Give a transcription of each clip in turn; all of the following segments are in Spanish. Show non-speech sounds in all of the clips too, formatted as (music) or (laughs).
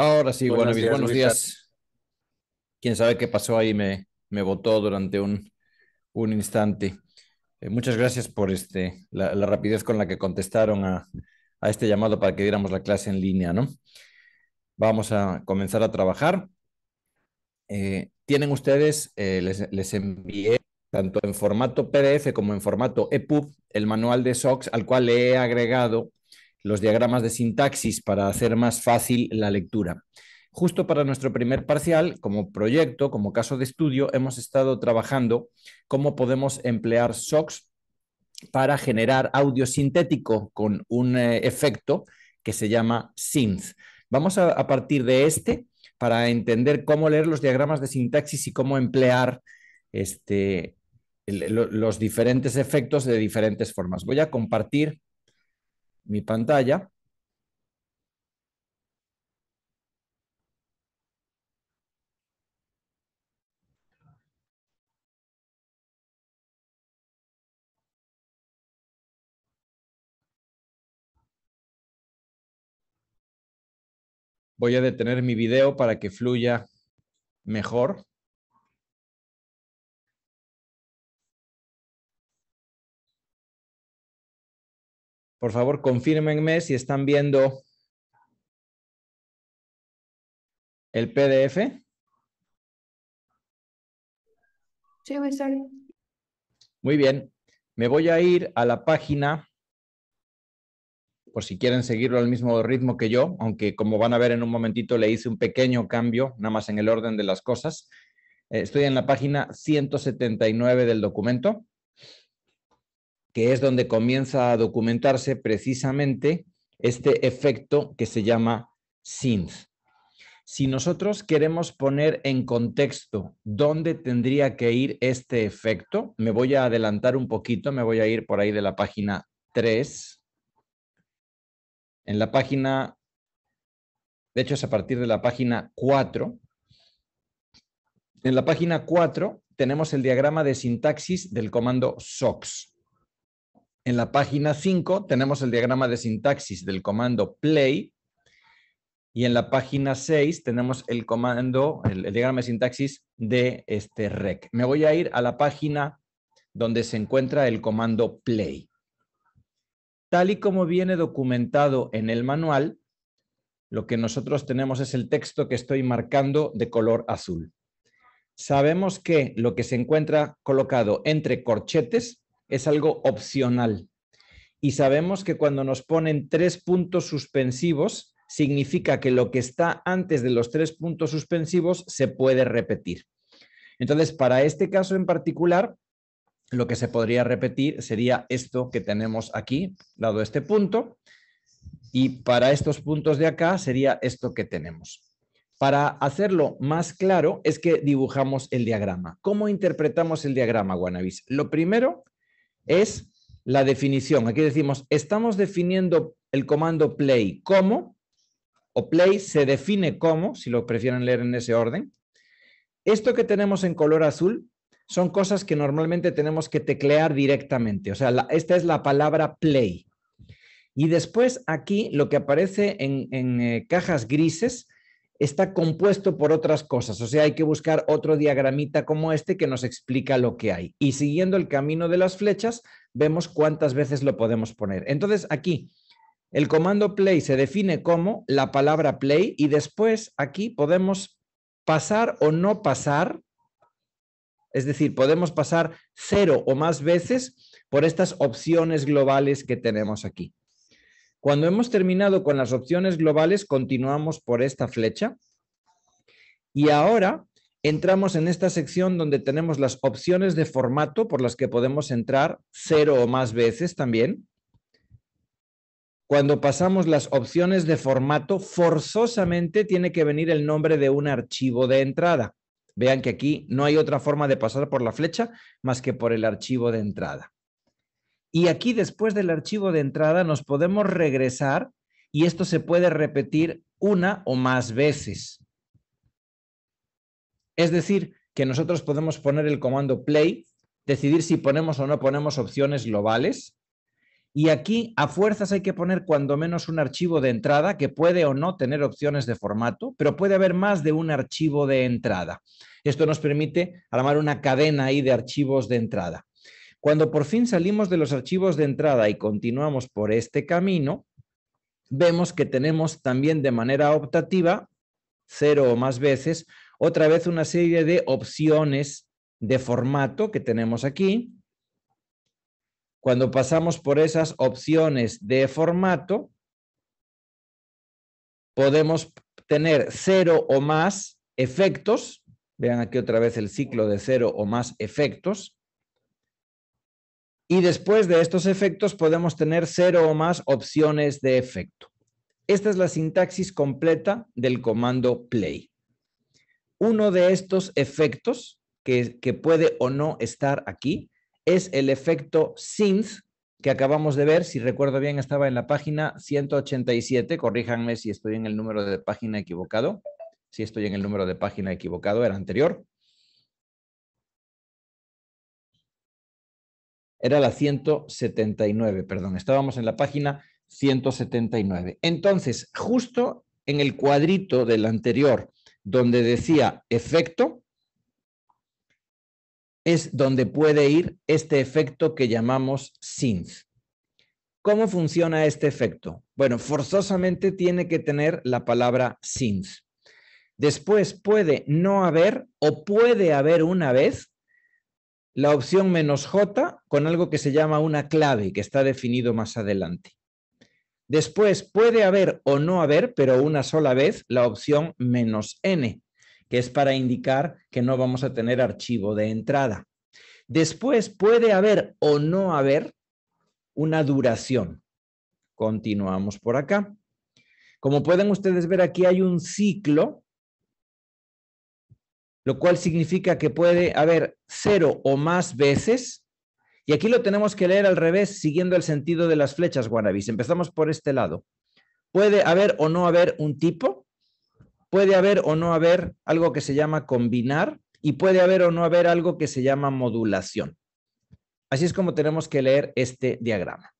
Ahora sí, buenos, buenos días. Quién sabe qué pasó ahí, me, me votó durante un, instante. Eh, muchas gracias por este, la, rapidez con la que contestaron a, a, este llamado para que diéramos la clase en línea, ¿no? Vamos a comenzar a trabajar. Eh, tienen ustedes, eh, les, les envié tanto en formato PDF como en formato EPUB el manual de SOX al cual le he agregado los diagramas de sintaxis para hacer más fácil la lectura. Justo para nuestro primer parcial, como proyecto, como caso de estudio, hemos estado trabajando cómo podemos emplear SOX para generar audio sintético con un eh, efecto que se llama synth. Vamos a, partir de este para entender cómo leer los diagramas de sintaxis y cómo emplear este, los diferentes efectos de diferentes formas. Voy a compartir mi pantalla. Voy a detener mi video para que fluya mejor. Por favor, confirmenme si están viendo el PDF. Sí, me sale. Muy bien. Me voy a ir a la página, por si quieren seguirlo al mismo ritmo que yo, aunque como van a ver en un momentito le hice un pequeño cambio, nada más en el orden de las cosas. Eh, estoy en la página 179 del documento que es donde comienza a documentarse precisamente este efecto que se llama synth. Si nosotros queremos poner en contexto dónde tendría que ir este efecto, me voy a adelantar un poquito, me voy a ir por ahí de la página 3. En la página, de hecho es a partir de la página 4. En la página 4 tenemos el diagrama de sintaxis del comando SOX. En la página 5 tenemos el diagrama de sintaxis del comando play y en la página 6 tenemos el comando, el, diagrama de sintaxis de este rec. Me voy a ir a la página donde se encuentra el comando play. Tal y como viene documentado en el manual, lo que nosotros tenemos es el texto que estoy marcando de color azul. Sabemos que lo que se encuentra colocado entre corchetes es algo opcional. Y sabemos que cuando nos ponen tres puntos suspensivos, significa que lo que está antes de los tres puntos suspensivos se puede repetir. Entonces, para este caso en particular, lo que se podría repetir sería esto que tenemos aquí, dado este punto, y para estos puntos de acá sería esto que tenemos. Para hacerlo más claro es que dibujamos el diagrama. ¿Cómo interpretamos el diagrama, Guanabis? Lo primero es la definición. Aquí decimos, estamos definiendo el comando play como, o play se define como, si lo prefieren leer en ese orden. Esto que tenemos en color azul son cosas que normalmente tenemos que teclear directamente. O sea, esta es la palabra play. Y después aquí lo que aparece en, eh, cajas grises está compuesto por otras cosas. O sea, hay que buscar otro diagramita como este que nos explica lo que hay. Y siguiendo el camino de las flechas, vemos cuántas veces lo podemos poner. Entonces, aquí el comando play se define como la palabra play y después aquí podemos pasar o no pasar. Es decir, podemos pasar cero o más veces por estas opciones globales que tenemos aquí. Cuando hemos terminado con las opciones globales, continuamos por esta flecha. Y ahora entramos en esta sección donde tenemos las opciones de formato por las que podemos entrar cero o más veces también. Cuando pasamos las opciones de formato, forzosamente tiene que venir el nombre de un archivo de entrada. Vean que aquí no hay otra forma de pasar por la flecha más que por el archivo de entrada. Y aquí después del archivo de entrada nos podemos regresar y esto se puede repetir una o más veces. Es decir, que nosotros podemos poner el comando play, decidir si ponemos o no ponemos opciones globales. Y aquí a fuerzas hay que poner cuando menos un archivo de entrada que puede o no tener opciones de formato, pero puede haber más de un archivo de entrada. Esto nos permite armar una cadena ahí de archivos de entrada. Cuando por fin salimos de los archivos de entrada y continuamos por este camino, vemos que tenemos también de manera optativa, cero o más veces, otra vez una serie de opciones de formato que tenemos aquí. Cuando pasamos por esas opciones de formato, podemos tener cero o más efectos. Vean aquí otra vez el ciclo de cero o más efectos. Y después de estos efectos podemos tener cero o más opciones de efecto. Esta es la sintaxis completa del comando play. Uno de estos efectos que, puede o no estar aquí es el efecto synth que acabamos de ver, si recuerdo bien, estaba en la página 187, corríjanme si estoy en el número de página equivocado, si estoy en el número de página equivocado, era anterior. era la 179, perdón, estábamos en la página 179. Entonces, justo en el cuadrito del anterior, donde decía efecto, es donde puede ir este efecto que llamamos SINS. ¿Cómo funciona este efecto? Bueno, forzosamente tiene que tener la palabra SINS. Después puede no haber o puede haber una vez la opción menos J con algo que se llama una clave, que está definido más adelante. Después puede haber o no haber, pero una sola vez, la opción menos N, que es para indicar que no vamos a tener archivo de entrada. Después puede haber o no haber una duración. Continuamos por acá. Como pueden ustedes ver, aquí hay un ciclo lo cual significa que puede haber cero o más veces. Y aquí lo tenemos que leer al revés, siguiendo el sentido de las flechas guanabis. Empezamos por este lado. Puede haber o no haber un tipo, puede haber o no haber algo que se llama combinar y puede haber o no haber algo que se llama modulación. Así es como tenemos que leer este diagrama.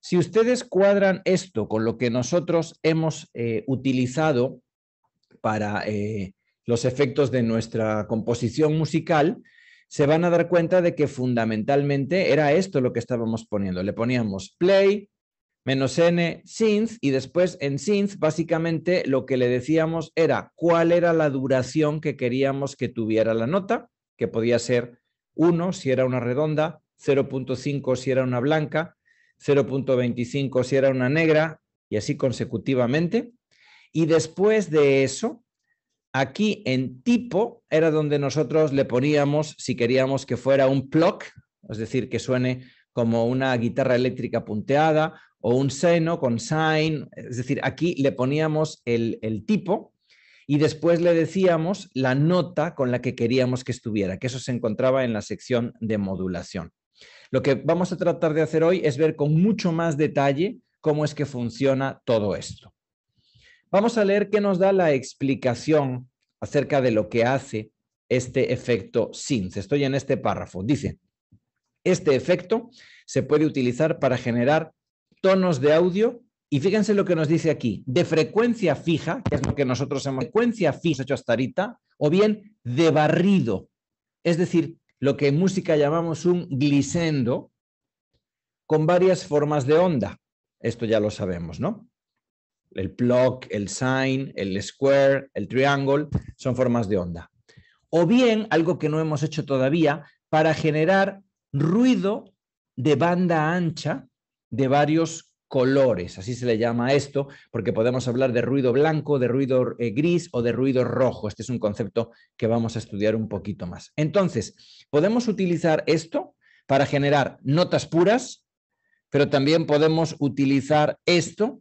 Si ustedes cuadran esto con lo que nosotros hemos eh, utilizado para eh, los efectos de nuestra composición musical, se van a dar cuenta de que fundamentalmente era esto lo que estábamos poniendo. Le poníamos play, menos n, synth, y después en synth básicamente lo que le decíamos era cuál era la duración que queríamos que tuviera la nota, que podía ser 1 si era una redonda, 0.5 si era una blanca, 0.25 si era una negra, y así consecutivamente. Y después de eso, Aquí en tipo era donde nosotros le poníamos si queríamos que fuera un pluck, es decir, que suene como una guitarra eléctrica punteada o un seno con sign, es decir, aquí le poníamos el tipo y después le decíamos la nota con la que queríamos que estuviera, que eso se encontraba en la sección de modulación. Lo que vamos a tratar de hacer hoy es ver con mucho más detalle cómo es que funciona todo esto. Vamos a leer qué nos da la explicación acerca de lo que hace este efecto SINS. Estoy en este párrafo. Dice, este efecto se puede utilizar para generar tonos de audio y fíjense lo que nos dice aquí, de frecuencia fija, que es lo que nosotros hemos frecuencia fija hecho hasta ahorita, o bien de barrido, es decir, lo que en música llamamos un glisendo con varias formas de onda. Esto ya lo sabemos, ¿no? El block, el sign, el square, el triangle, son formas de onda. O bien, algo que no hemos hecho todavía, para generar ruido de banda ancha de varios colores, así se le llama esto, porque podemos hablar de ruido blanco, de ruido eh, gris o de ruido rojo. Este es un concepto que vamos a estudiar un poquito más. Entonces, podemos utilizar esto para generar notas puras, pero también podemos utilizar esto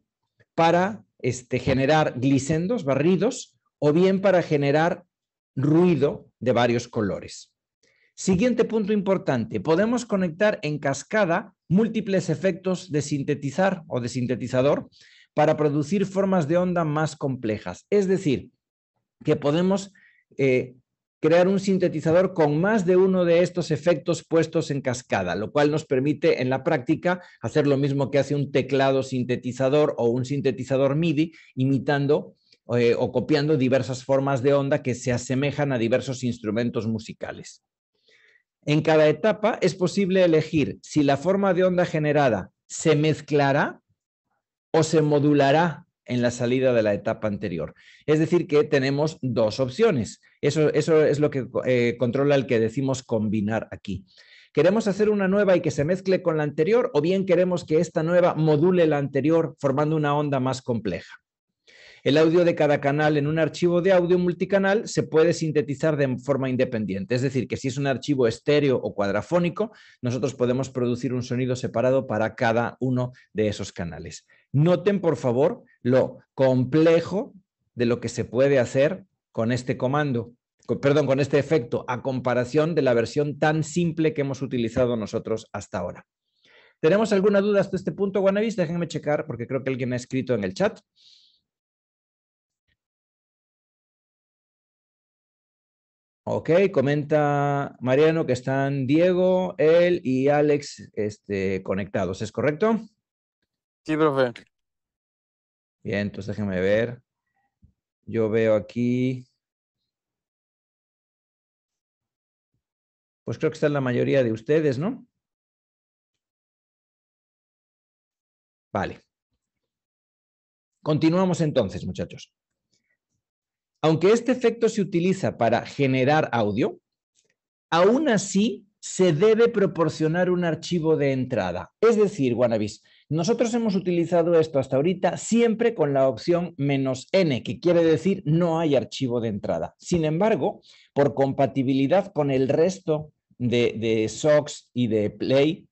para este, generar glisendos, barridos, o bien para generar ruido de varios colores. Siguiente punto importante, podemos conectar en cascada múltiples efectos de sintetizar o de sintetizador para producir formas de onda más complejas. Es decir, que podemos eh, crear un sintetizador con más de uno de estos efectos puestos en cascada, lo cual nos permite en la práctica hacer lo mismo que hace un teclado sintetizador o un sintetizador MIDI, imitando eh, o copiando diversas formas de onda que se asemejan a diversos instrumentos musicales. En cada etapa es posible elegir si la forma de onda generada se mezclará o se modulará en la salida de la etapa anterior. Es decir, que tenemos dos opciones. Eso, es lo que eh, controla el que decimos combinar aquí. ¿Queremos hacer una nueva y que se mezcle con la anterior o bien queremos que esta nueva module la anterior formando una onda más compleja? El audio de cada canal en un archivo de audio multicanal se puede sintetizar de forma independiente. Es decir, que si es un archivo estéreo o cuadrafónico, nosotros podemos producir un sonido separado para cada uno de esos canales. Noten, por favor, lo complejo de lo que se puede hacer con este comando, perdón, con este efecto, a comparación de la versión tan simple que hemos utilizado nosotros hasta ahora. ¿Tenemos alguna duda hasta este punto, Guanabis? Déjenme checar porque creo que alguien ha escrito en el chat. Ok, comenta Mariano que están Diego, él y Alex este, conectados, ¿es correcto? Sí, profe. Bien, entonces déjenme ver. Yo veo aquí. Pues creo que está la mayoría de ustedes, ¿no? Vale. Continuamos entonces, muchachos. Aunque este efecto se utiliza para generar audio, aún así se debe proporcionar un archivo de entrada. Es decir, Guanabis, nosotros hemos utilizado esto hasta ahorita siempre con la opción menos "-n", que quiere decir no hay archivo de entrada. Sin embargo, por compatibilidad con el resto de, de SOX y de Play,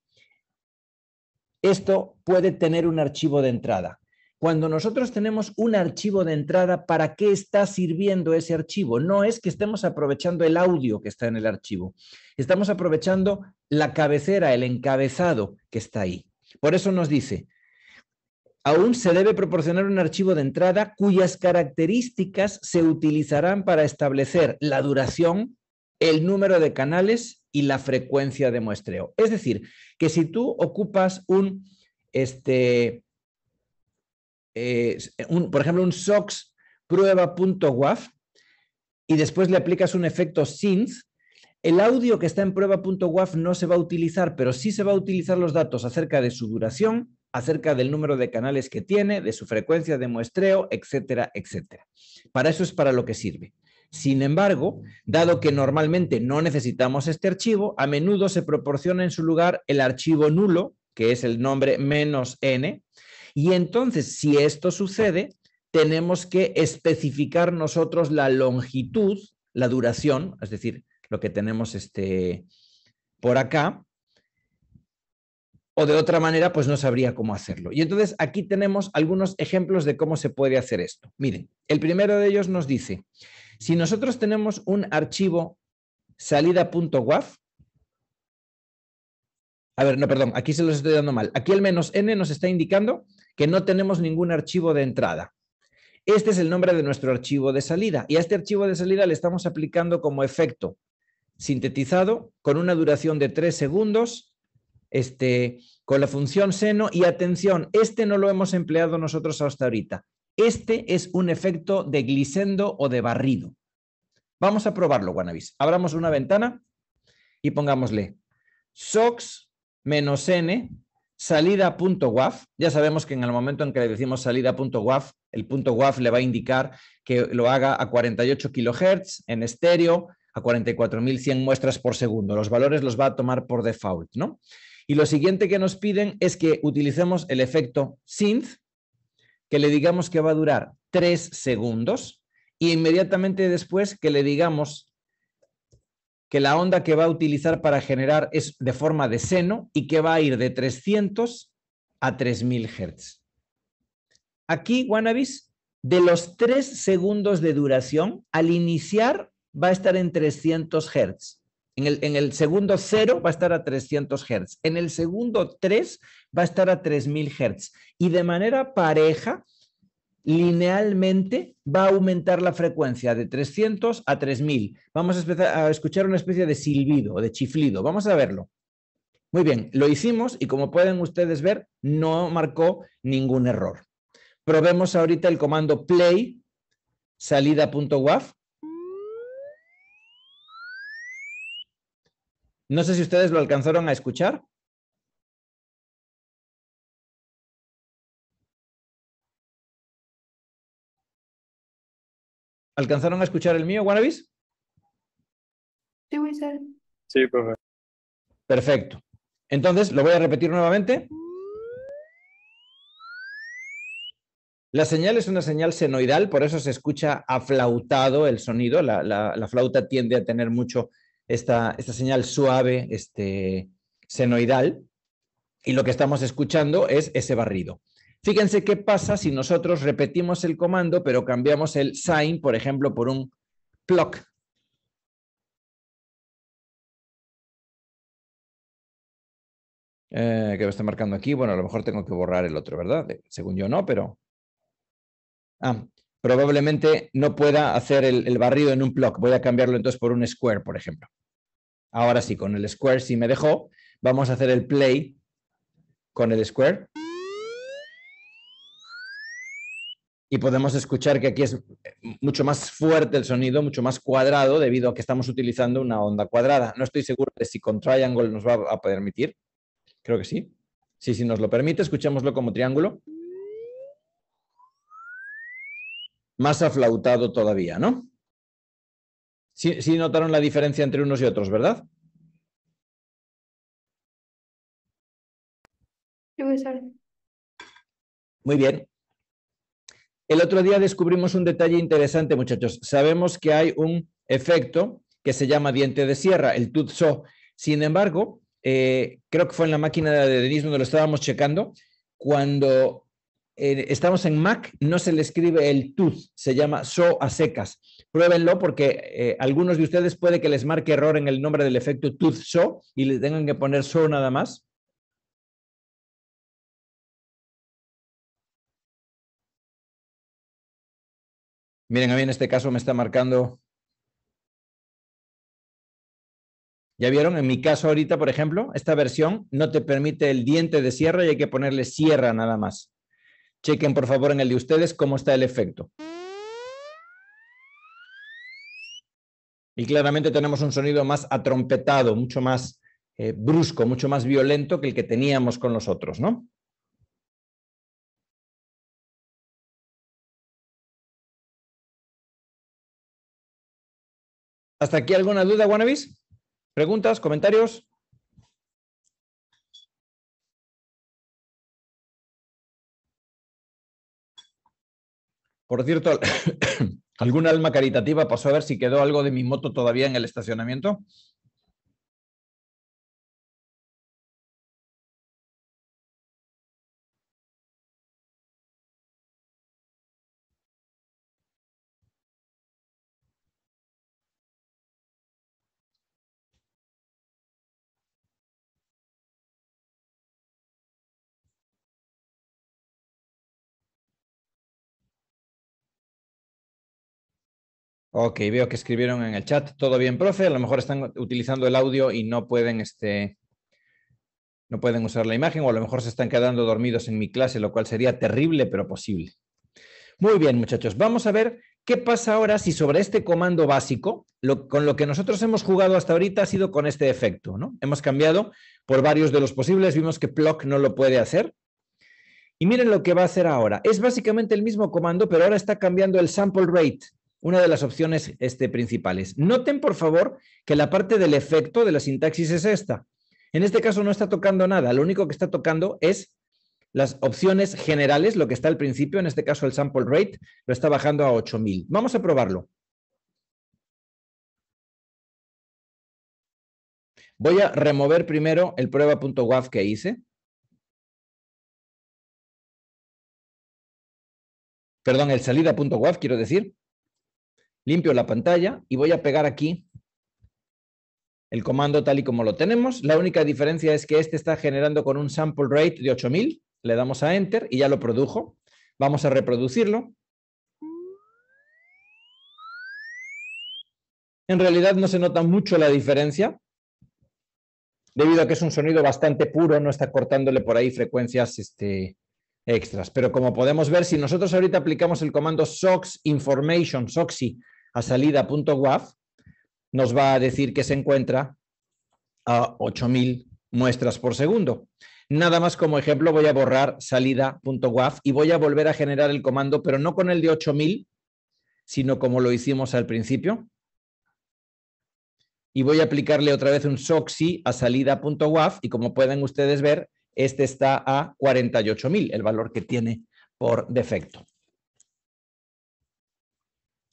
esto puede tener un archivo de entrada. Cuando nosotros tenemos un archivo de entrada, ¿para qué está sirviendo ese archivo? No es que estemos aprovechando el audio que está en el archivo, estamos aprovechando la cabecera, el encabezado que está ahí. Por eso nos dice, aún se debe proporcionar un archivo de entrada cuyas características se utilizarán para establecer la duración, el número de canales y la frecuencia de muestreo. Es decir, que si tú ocupas un, este, eh, por ejemplo, un SOX prueba.waf y después le aplicas un efecto SINS, el audio que está en prueba.waf no se va a utilizar, pero sí se va a utilizar los datos acerca de su duración, acerca del número de canales que tiene, de su frecuencia de muestreo, etcétera, etcétera. Para eso es para lo que sirve. Sin embargo, dado que normalmente no necesitamos este archivo, a menudo se proporciona en su lugar el archivo nulo, que es el nombre menos n, y entonces si esto sucede, tenemos que especificar nosotros la longitud, la duración, es decir, lo que tenemos este, por acá. O de otra manera, pues no sabría cómo hacerlo. Y entonces aquí tenemos algunos ejemplos de cómo se puede hacer esto. Miren, el primero de ellos nos dice, si nosotros tenemos un archivo salida.waf, a ver, no, perdón, aquí se los estoy dando mal. Aquí el menos n nos está indicando que no tenemos ningún archivo de entrada. Este es el nombre de nuestro archivo de salida y a este archivo de salida le estamos aplicando como efecto sintetizado con una duración de 3 segundos, este, con la función seno y atención, este no lo hemos empleado nosotros hasta ahorita. Este es un efecto de glisendo o de barrido. Vamos a probarlo, Guanabis. Abramos una ventana y pongámosle SOX menos N salida.waf. Ya sabemos que en el momento en que le decimos salida.waf, el punto WAF le va a indicar que lo haga a 48 kHz en estéreo a 44.100 muestras por segundo. Los valores los va a tomar por default, ¿no? Y lo siguiente que nos piden es que utilicemos el efecto synth, que le digamos que va a durar 3 segundos y inmediatamente después que le digamos que la onda que va a utilizar para generar es de forma de seno y que va a ir de 300 a 3000 Hz. Aquí, Wannabis, de los 3 segundos de duración, al iniciar va a estar en 300 Hz. En el, en el segundo 0 va a estar a 300 Hz. En el segundo 3 va a estar a 3000 Hz. Y de manera pareja, linealmente va a aumentar la frecuencia de 300 a 3000. Vamos a, escuchar una especie de silbido de chiflido. Vamos a verlo. Muy bien, lo hicimos y como pueden ustedes ver, no marcó ningún error. Probemos ahorita el comando play salida.wav, No sé si ustedes lo alcanzaron a escuchar. ¿Alcanzaron a escuchar el mío, Wannabis? Sí, Wissel. Sí, profe. Perfecto. Entonces, lo voy a repetir nuevamente. La señal es una señal senoidal, por eso se escucha aflautado el sonido. la flauta tiende a tener mucho esta, señal suave, este, senoidal, y lo que estamos escuchando es ese barrido. Fíjense qué pasa si nosotros repetimos el comando, pero cambiamos el sign, por ejemplo, por un pluck. Eh, que me está marcando aquí. Bueno, a lo mejor tengo que borrar el otro, ¿verdad? Según yo no, pero... Ah, probablemente no pueda hacer el, barrido en un block. Voy a cambiarlo entonces por un square, por ejemplo. Ahora sí, con el square sí me dejó. Vamos a hacer el play con el square. Y podemos escuchar que aquí es mucho más fuerte el sonido, mucho más cuadrado, debido a que estamos utilizando una onda cuadrada. No estoy seguro de si con triangle nos va a permitir. Creo que sí. Sí, si nos lo permite, escuchémoslo como triángulo. más aflautado todavía, ¿no? Sí, notaron la diferencia entre unos y otros, ¿verdad? Muy bien. El otro día descubrimos un detalle interesante, muchachos. Sabemos que hay un efecto que se llama diente de sierra, el Tutso. Sin embargo, eh, creo que fue en la máquina de Denis donde lo estábamos checando, cuando eh, estamos en Mac, no se le escribe el Tooth, se llama SO a secas. Pruébenlo porque eh, algunos de ustedes puede que les marque error en el nombre del efecto Tooth SO y le tengan que poner SO nada más. Miren, a mí en este caso me está marcando... ¿Ya vieron? En mi caso ahorita, por ejemplo, esta versión no te permite el diente de sierra y hay que ponerle sierra nada más. Chequen por favor en el de ustedes cómo está el efecto. Y claramente tenemos un sonido más atrompetado, mucho más eh, brusco, mucho más violento que el que teníamos con los otros, ¿no? ¿Hasta aquí alguna duda, Wannabis? ¿Preguntas, comentarios? Por cierto, (coughs) ¿alguna alma caritativa pasó a ver si quedó algo de mi moto todavía en el estacionamiento? Ok, veo que escribieron en el chat. ¿Todo bien, profe? A lo mejor están utilizando el audio y no pueden, este, no pueden usar la imagen o a lo mejor se están quedando dormidos en mi clase, lo cual sería terrible, pero posible. Muy bien, muchachos. Vamos a ver qué pasa ahora si sobre este comando básico, con lo que nosotros hemos jugado hasta ahorita ha sido con este efecto. ¿no? Hemos cambiado por varios de los posibles. Vimos que Plock no lo puede hacer. Y miren lo que va a hacer ahora. Es básicamente el mismo comando, pero ahora está cambiando el sample rate una de las opciones este, principales. Noten, por favor, que la parte del efecto de la sintaxis es esta. En este caso no está tocando nada, lo único que está tocando es las opciones generales, lo que está al principio, en este caso el sample rate, lo está bajando a 8000. Vamos a probarlo. Voy a remover primero el prueba.wav que hice. Perdón, el salida.wav, quiero decir limpio la pantalla y voy a pegar aquí el comando tal y como lo tenemos. La única diferencia es que este está generando con un sample rate de 8000. Le damos a Enter y ya lo produjo. Vamos a reproducirlo. En realidad no se nota mucho la diferencia, debido a que es un sonido bastante puro, no está cortándole por ahí frecuencias este, extras. Pero como podemos ver, si nosotros ahorita aplicamos el comando SOX Information, Soxi a salida.waf, nos va a decir que se encuentra a 8000 muestras por segundo. Nada más como ejemplo voy a borrar salida.waf y voy a volver a generar el comando, pero no con el de 8000, sino como lo hicimos al principio. Y voy a aplicarle otra vez un soxi a salida.waf y como pueden ustedes ver, este está a 48.000, el valor que tiene por defecto.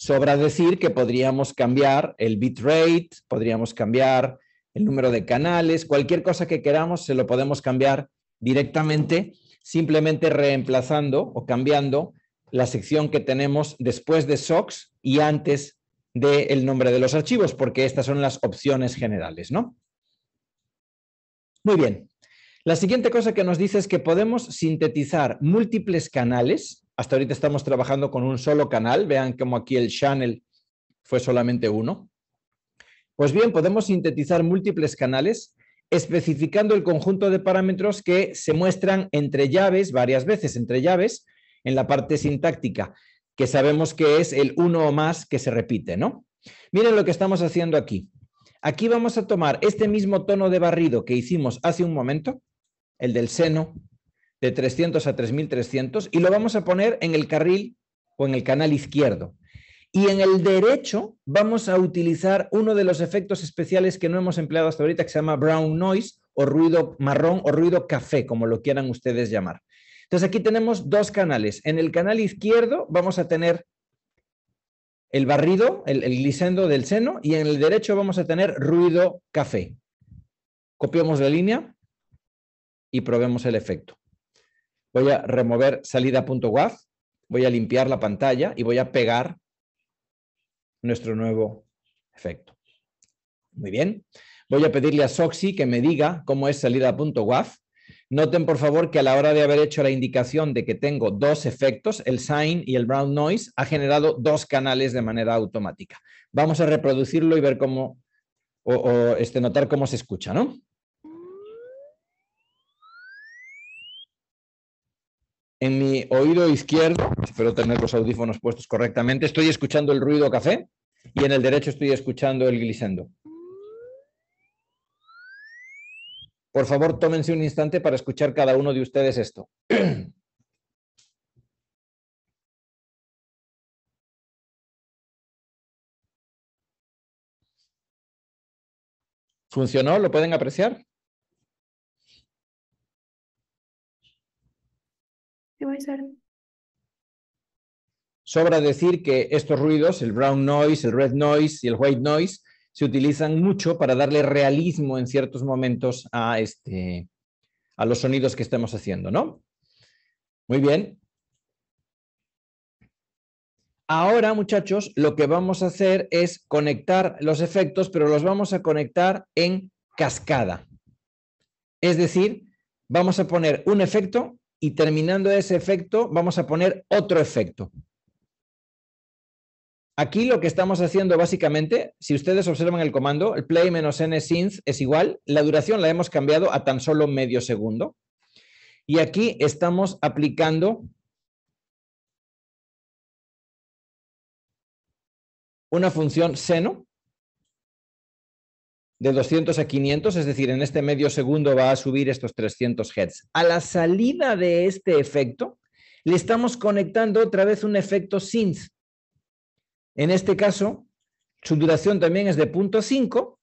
Sobra decir que podríamos cambiar el bitrate, podríamos cambiar el número de canales, cualquier cosa que queramos se lo podemos cambiar directamente, simplemente reemplazando o cambiando la sección que tenemos después de SOX y antes del nombre de los archivos, porque estas son las opciones generales, ¿no? Muy bien. La siguiente cosa que nos dice es que podemos sintetizar múltiples canales hasta ahorita estamos trabajando con un solo canal. Vean cómo aquí el channel fue solamente uno. Pues bien, podemos sintetizar múltiples canales especificando el conjunto de parámetros que se muestran entre llaves, varias veces entre llaves, en la parte sintáctica, que sabemos que es el uno o más que se repite, ¿no? Miren lo que estamos haciendo aquí. Aquí vamos a tomar este mismo tono de barrido que hicimos hace un momento, el del seno, de 300 a 3300 y lo vamos a poner en el carril o en el canal izquierdo. Y en el derecho vamos a utilizar uno de los efectos especiales que no hemos empleado hasta ahorita, que se llama brown noise o ruido marrón o ruido café, como lo quieran ustedes llamar. Entonces aquí tenemos dos canales. En el canal izquierdo vamos a tener el barrido, el, el del seno, y en el derecho vamos a tener ruido café. Copiamos la línea y probemos el efecto voy a remover salida.wav, voy a limpiar la pantalla y voy a pegar nuestro nuevo efecto. Muy bien. Voy a pedirle a Soxy que me diga cómo es salida.wav. Noten, por favor, que a la hora de haber hecho la indicación de que tengo dos efectos, el sign y el brown noise, ha generado dos canales de manera automática. Vamos a reproducirlo y ver cómo, o, o este, notar cómo se escucha, ¿no? en mi oído izquierdo, espero tener los audífonos puestos correctamente, estoy escuchando el ruido café y en el derecho estoy escuchando el glisendo. Por favor, tómense un instante para escuchar cada uno de ustedes esto. (clears throat) ¿Funcionó? ¿Lo pueden apreciar? Sobra decir que estos ruidos, el brown noise, el red noise y el white noise, se utilizan mucho para darle realismo en ciertos momentos a, este, a los sonidos que estamos haciendo, ¿no? Muy bien. Ahora, muchachos, lo que vamos a hacer es conectar los efectos, pero los vamos a conectar en cascada. Es decir, vamos a poner un efecto y terminando ese efecto vamos a poner otro efecto. Aquí lo que estamos haciendo básicamente, si ustedes observan el comando, el play menos n synth es igual, la duración la hemos cambiado a tan solo medio segundo. Y aquí estamos aplicando una función seno de 200 a 500, es decir, en este medio segundo va a subir estos 300 Hz. A la salida de este efecto, le estamos conectando otra vez un efecto synth. En este caso, su duración también es de 0.5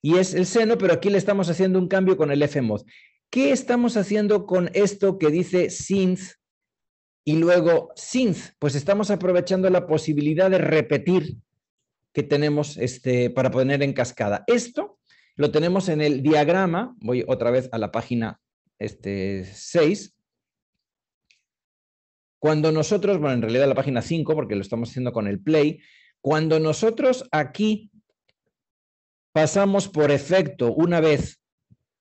y es el seno, pero aquí le estamos haciendo un cambio con el FMOD. ¿Qué estamos haciendo con esto que dice synth y luego synth? Pues estamos aprovechando la posibilidad de repetir que tenemos este, para poner en cascada. Esto lo tenemos en el diagrama, voy otra vez a la página este, 6. Cuando nosotros, bueno, en realidad la página 5, porque lo estamos haciendo con el play, cuando nosotros aquí pasamos por efecto una vez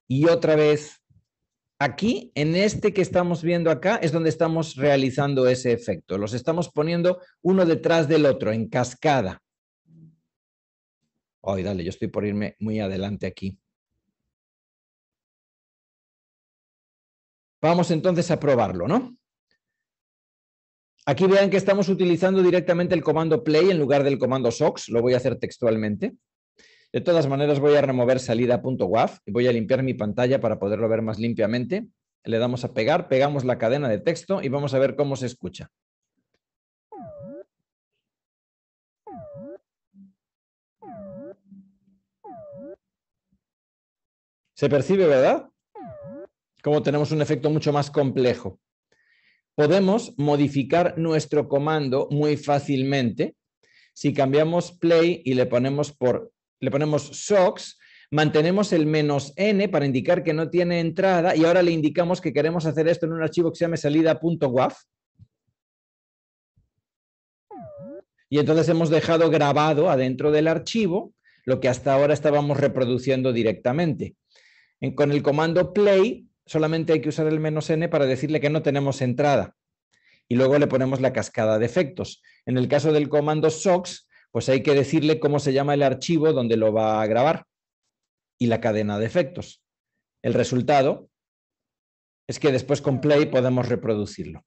y otra vez, aquí, en este que estamos viendo acá, es donde estamos realizando ese efecto. Los estamos poniendo uno detrás del otro, en cascada. Ay, dale, yo estoy por irme muy adelante aquí. Vamos entonces a probarlo, ¿no? Aquí vean que estamos utilizando directamente el comando play en lugar del comando SOX. Lo voy a hacer textualmente. De todas maneras, voy a remover salida.waf y voy a limpiar mi pantalla para poderlo ver más limpiamente. Le damos a pegar, pegamos la cadena de texto y vamos a ver cómo se escucha. ¿Se percibe, verdad? Como tenemos un efecto mucho más complejo. Podemos modificar nuestro comando muy fácilmente. Si cambiamos play y le ponemos por le ponemos socks, mantenemos el menos n para indicar que no tiene entrada y ahora le indicamos que queremos hacer esto en un archivo que se llame salida.waf. Y entonces hemos dejado grabado adentro del archivo lo que hasta ahora estábamos reproduciendo directamente con el comando play solamente hay que usar el menos n para decirle que no tenemos entrada y luego le ponemos la cascada de efectos. En el caso del comando SOX, pues hay que decirle cómo se llama el archivo donde lo va a grabar y la cadena de efectos. El resultado es que después con play podemos reproducirlo.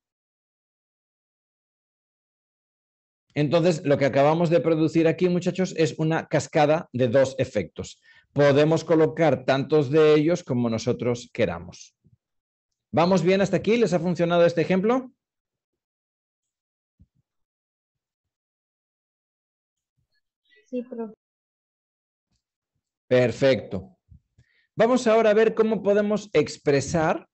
Entonces, lo que acabamos de producir aquí, muchachos, es una cascada de dos efectos podemos colocar tantos de ellos como nosotros queramos. ¿Vamos bien hasta aquí? ¿Les ha funcionado este ejemplo? Sí, Perfecto. Vamos ahora a ver cómo podemos expresar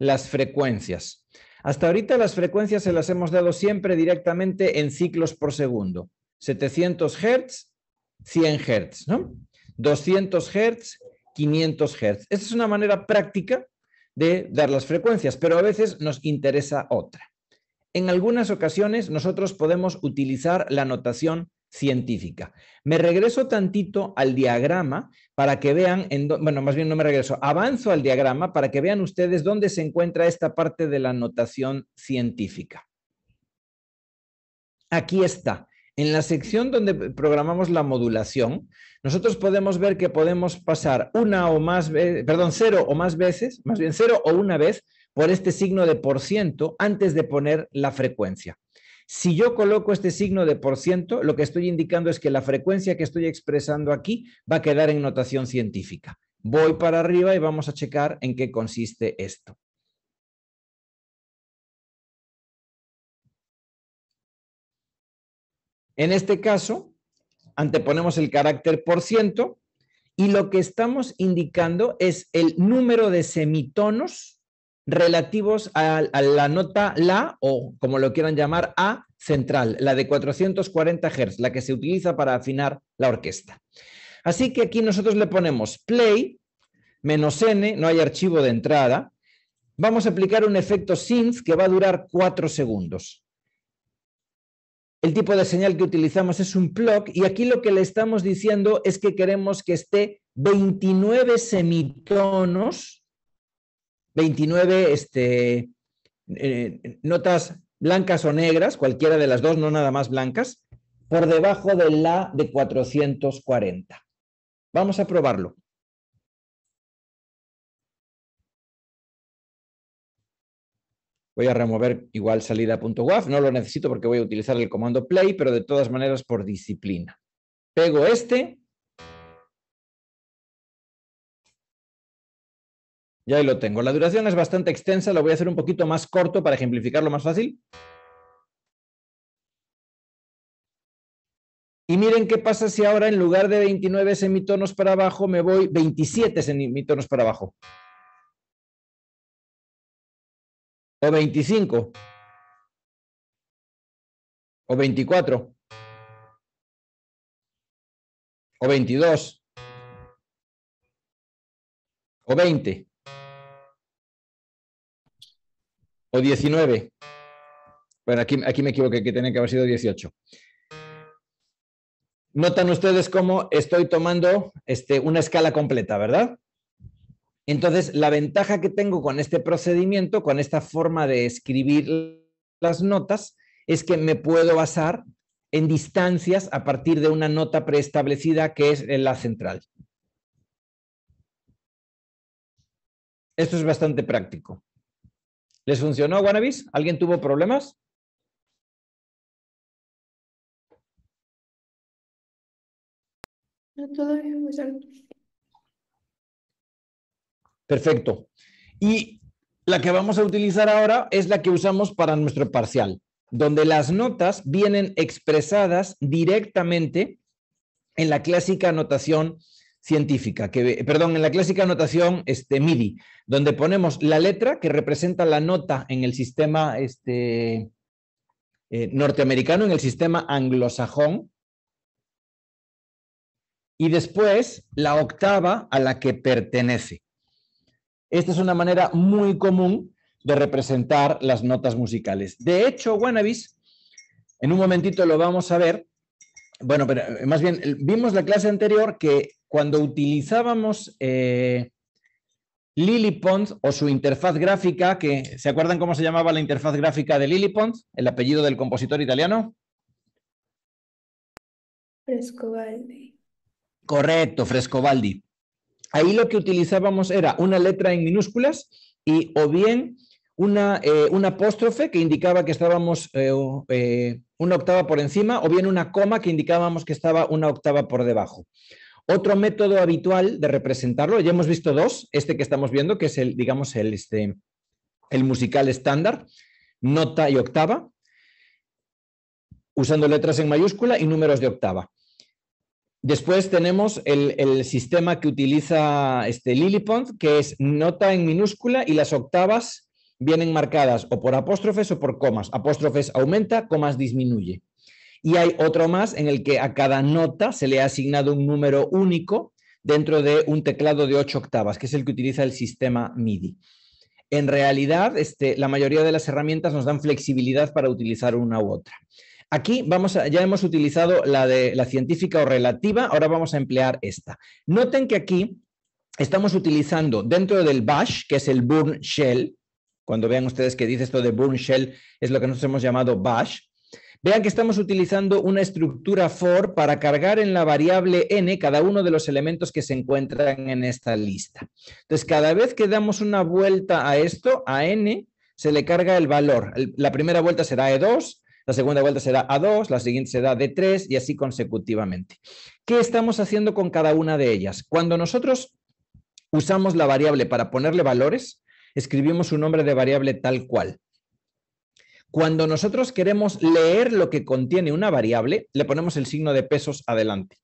las frecuencias. Hasta ahorita las frecuencias se las hemos dado siempre directamente en ciclos por segundo. 700 Hz, 100 Hz, ¿no? 200 Hz, 500 Hz. Esta es una manera práctica de dar las frecuencias, pero a veces nos interesa otra. En algunas ocasiones nosotros podemos utilizar la notación científica. Me regreso tantito al diagrama para que vean, bueno, más bien no me regreso, avanzo al diagrama para que vean ustedes dónde se encuentra esta parte de la notación científica. Aquí está. En la sección donde programamos la modulación, nosotros podemos ver que podemos pasar una o más veces, perdón, cero o más veces, más bien cero o una vez por este signo de por ciento antes de poner la frecuencia. Si yo coloco este signo de por ciento, lo que estoy indicando es que la frecuencia que estoy expresando aquí va a quedar en notación científica. Voy para arriba y vamos a checar en qué consiste esto. En este caso, anteponemos el carácter por ciento y lo que estamos indicando es el número de semitonos relativos a, la nota La o como lo quieran llamar A central, la de 440 Hz, la que se utiliza para afinar la orquesta. Así que aquí nosotros le ponemos play, menos N, no hay archivo de entrada. Vamos a aplicar un efecto synth que va a durar 4 segundos. El tipo de señal que utilizamos es un plug y aquí lo que le estamos diciendo es que queremos que esté 29 semitonos, 29 este, eh, notas blancas o negras, cualquiera de las dos, no nada más blancas, por debajo de la de 440. Vamos a probarlo. Voy a remover igual salida.wav. no lo necesito porque voy a utilizar el comando play, pero de todas maneras por disciplina. Pego este. Y ahí lo tengo. La duración es bastante extensa, lo voy a hacer un poquito más corto para ejemplificarlo más fácil. Y miren qué pasa si ahora en lugar de 29 semitonos para abajo me voy 27 semitonos para abajo. o 25 o 24 o 22 o 20 o 19. Bueno, aquí, aquí me equivoqué, que tenía que haber sido 18. Notan ustedes cómo estoy tomando este, una escala completa, ¿verdad? Entonces, la ventaja que tengo con este procedimiento, con esta forma de escribir las notas, es que me puedo basar en distancias a partir de una nota preestablecida que es la central. Esto es bastante práctico. ¿Les funcionó, Wannabis? ¿Alguien tuvo problemas? No, todavía no Perfecto. Y la que vamos a utilizar ahora es la que usamos para nuestro parcial, donde las notas vienen expresadas directamente en la clásica notación científica, que, perdón, en la clásica notación este, MIDI, donde ponemos la letra que representa la nota en el sistema este, eh, norteamericano, en el sistema anglosajón, y después la octava a la que pertenece. Esta es una manera muy común de representar las notas musicales. De hecho, Wannabis, en un momentito lo vamos a ver. Bueno, pero eh, más bien, vimos la clase anterior que cuando utilizábamos eh, o su interfaz gráfica, que ¿se acuerdan cómo se llamaba la interfaz gráfica de Lilypond? El apellido del compositor italiano. Frescobaldi. Correcto, Frescobaldi ahí lo que utilizábamos era una letra en minúsculas y o bien una, eh, apóstrofe que indicaba que estábamos eh, eh, una octava por encima o bien una coma que indicábamos que estaba una octava por debajo. Otro método habitual de representarlo, ya hemos visto dos, este que estamos viendo, que es el, digamos, el, este, el musical estándar, nota y octava, usando letras en mayúscula y números de octava. Después tenemos el, sistema que utiliza este que es nota en minúscula y las octavas vienen marcadas o por apóstrofes o por comas. Apóstrofes aumenta, comas disminuye. Y hay otro más en el que a cada nota se le ha asignado un número único dentro de un teclado de ocho octavas, que es el que utiliza el sistema MIDI. En realidad, este, la mayoría de las herramientas nos dan flexibilidad para utilizar una u otra. Aquí vamos ya hemos utilizado la de la científica o relativa, ahora vamos a emplear esta. Noten que aquí estamos utilizando dentro del bash, que es el burn shell, cuando vean ustedes que dice esto de burn shell, es lo que nosotros hemos llamado bash, Vean que estamos utilizando una estructura for para cargar en la variable n cada uno de los elementos que se encuentran en esta lista. Entonces, cada vez que damos una vuelta a esto, a n, se le carga el valor. La primera vuelta será e2, la segunda vuelta será A2, la siguiente será de 3 y así consecutivamente. ¿Qué estamos haciendo con cada una de ellas? Cuando nosotros usamos la variable para ponerle valores, escribimos un nombre de variable tal cual. Cuando nosotros queremos leer lo que contiene una variable, le ponemos el signo de pesos adelante.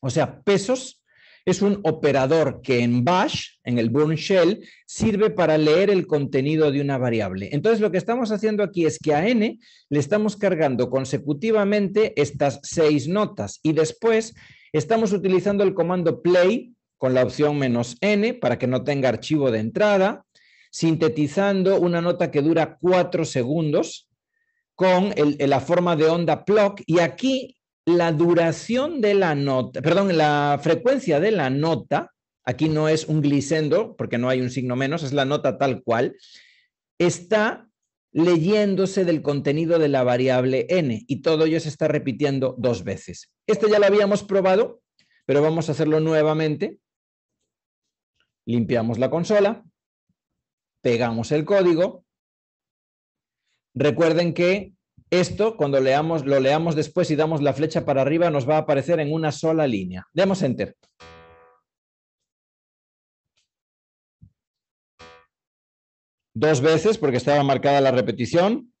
O sea, pesos es un operador que en bash, en el burn shell, sirve para leer el contenido de una variable. Entonces, lo que estamos haciendo aquí es que a n le estamos cargando consecutivamente estas seis notas y después estamos utilizando el comando play con la opción menos n para que no tenga archivo de entrada, sintetizando una nota que dura cuatro segundos, con la forma de onda block y aquí la duración de la nota, perdón, la frecuencia de la nota, aquí no es un glisendo porque no hay un signo menos, es la nota tal cual, está leyéndose del contenido de la variable n y todo ello se está repitiendo dos veces. Este ya lo habíamos probado, pero vamos a hacerlo nuevamente. Limpiamos la consola, pegamos el código. Recuerden que esto, cuando leamos, lo leamos después y damos la flecha para arriba, nos va a aparecer en una sola línea. Demos Enter. Dos veces, porque estaba marcada la repetición.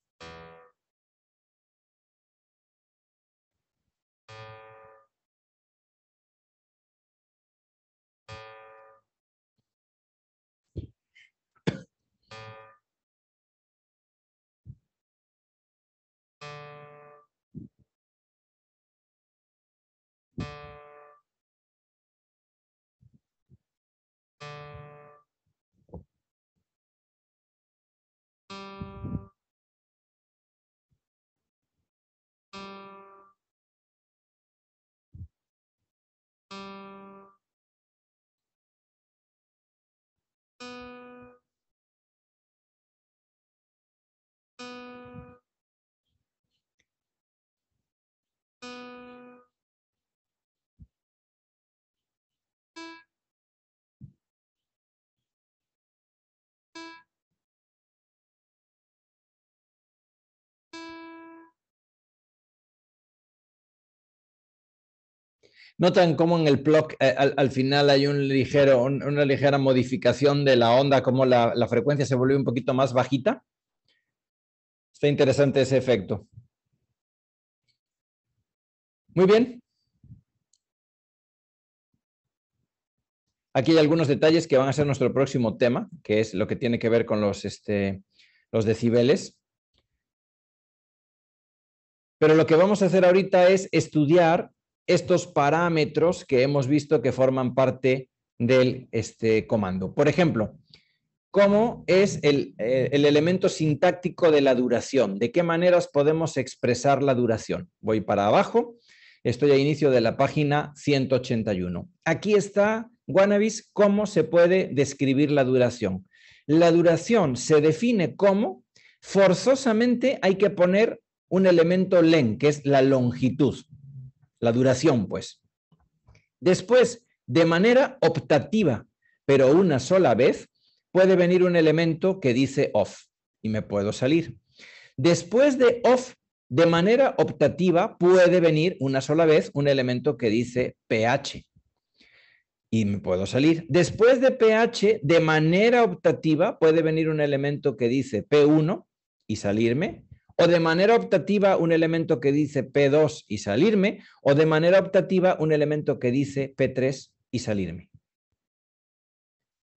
Notan cómo en el plug eh, al, final hay un ligero, una ligera modificación de la onda, cómo la, frecuencia se volvió un poquito más bajita. Está interesante ese efecto. Muy bien. Aquí hay algunos detalles que van a ser nuestro próximo tema, que es lo que tiene que ver con los, este, los decibeles. Pero lo que vamos a hacer ahorita es estudiar estos parámetros que hemos visto que forman parte del este, comando. Por ejemplo, ¿cómo es el, eh, el elemento sintáctico de la duración? ¿De qué maneras podemos expresar la duración? Voy para abajo. Estoy a inicio de la página 181. Aquí está, Wannabis, cómo se puede describir la duración. La duración se define como forzosamente hay que poner un elemento len, que es la longitud la duración, pues. Después, de manera optativa, pero una sola vez, puede venir un elemento que dice off y me puedo salir. Después de off, de manera optativa, puede venir una sola vez un elemento que dice pH y me puedo salir. Después de pH, de manera optativa, puede venir un elemento que dice P1 y salirme o de manera optativa un elemento que dice P2 y salirme, o de manera optativa un elemento que dice P3 y salirme.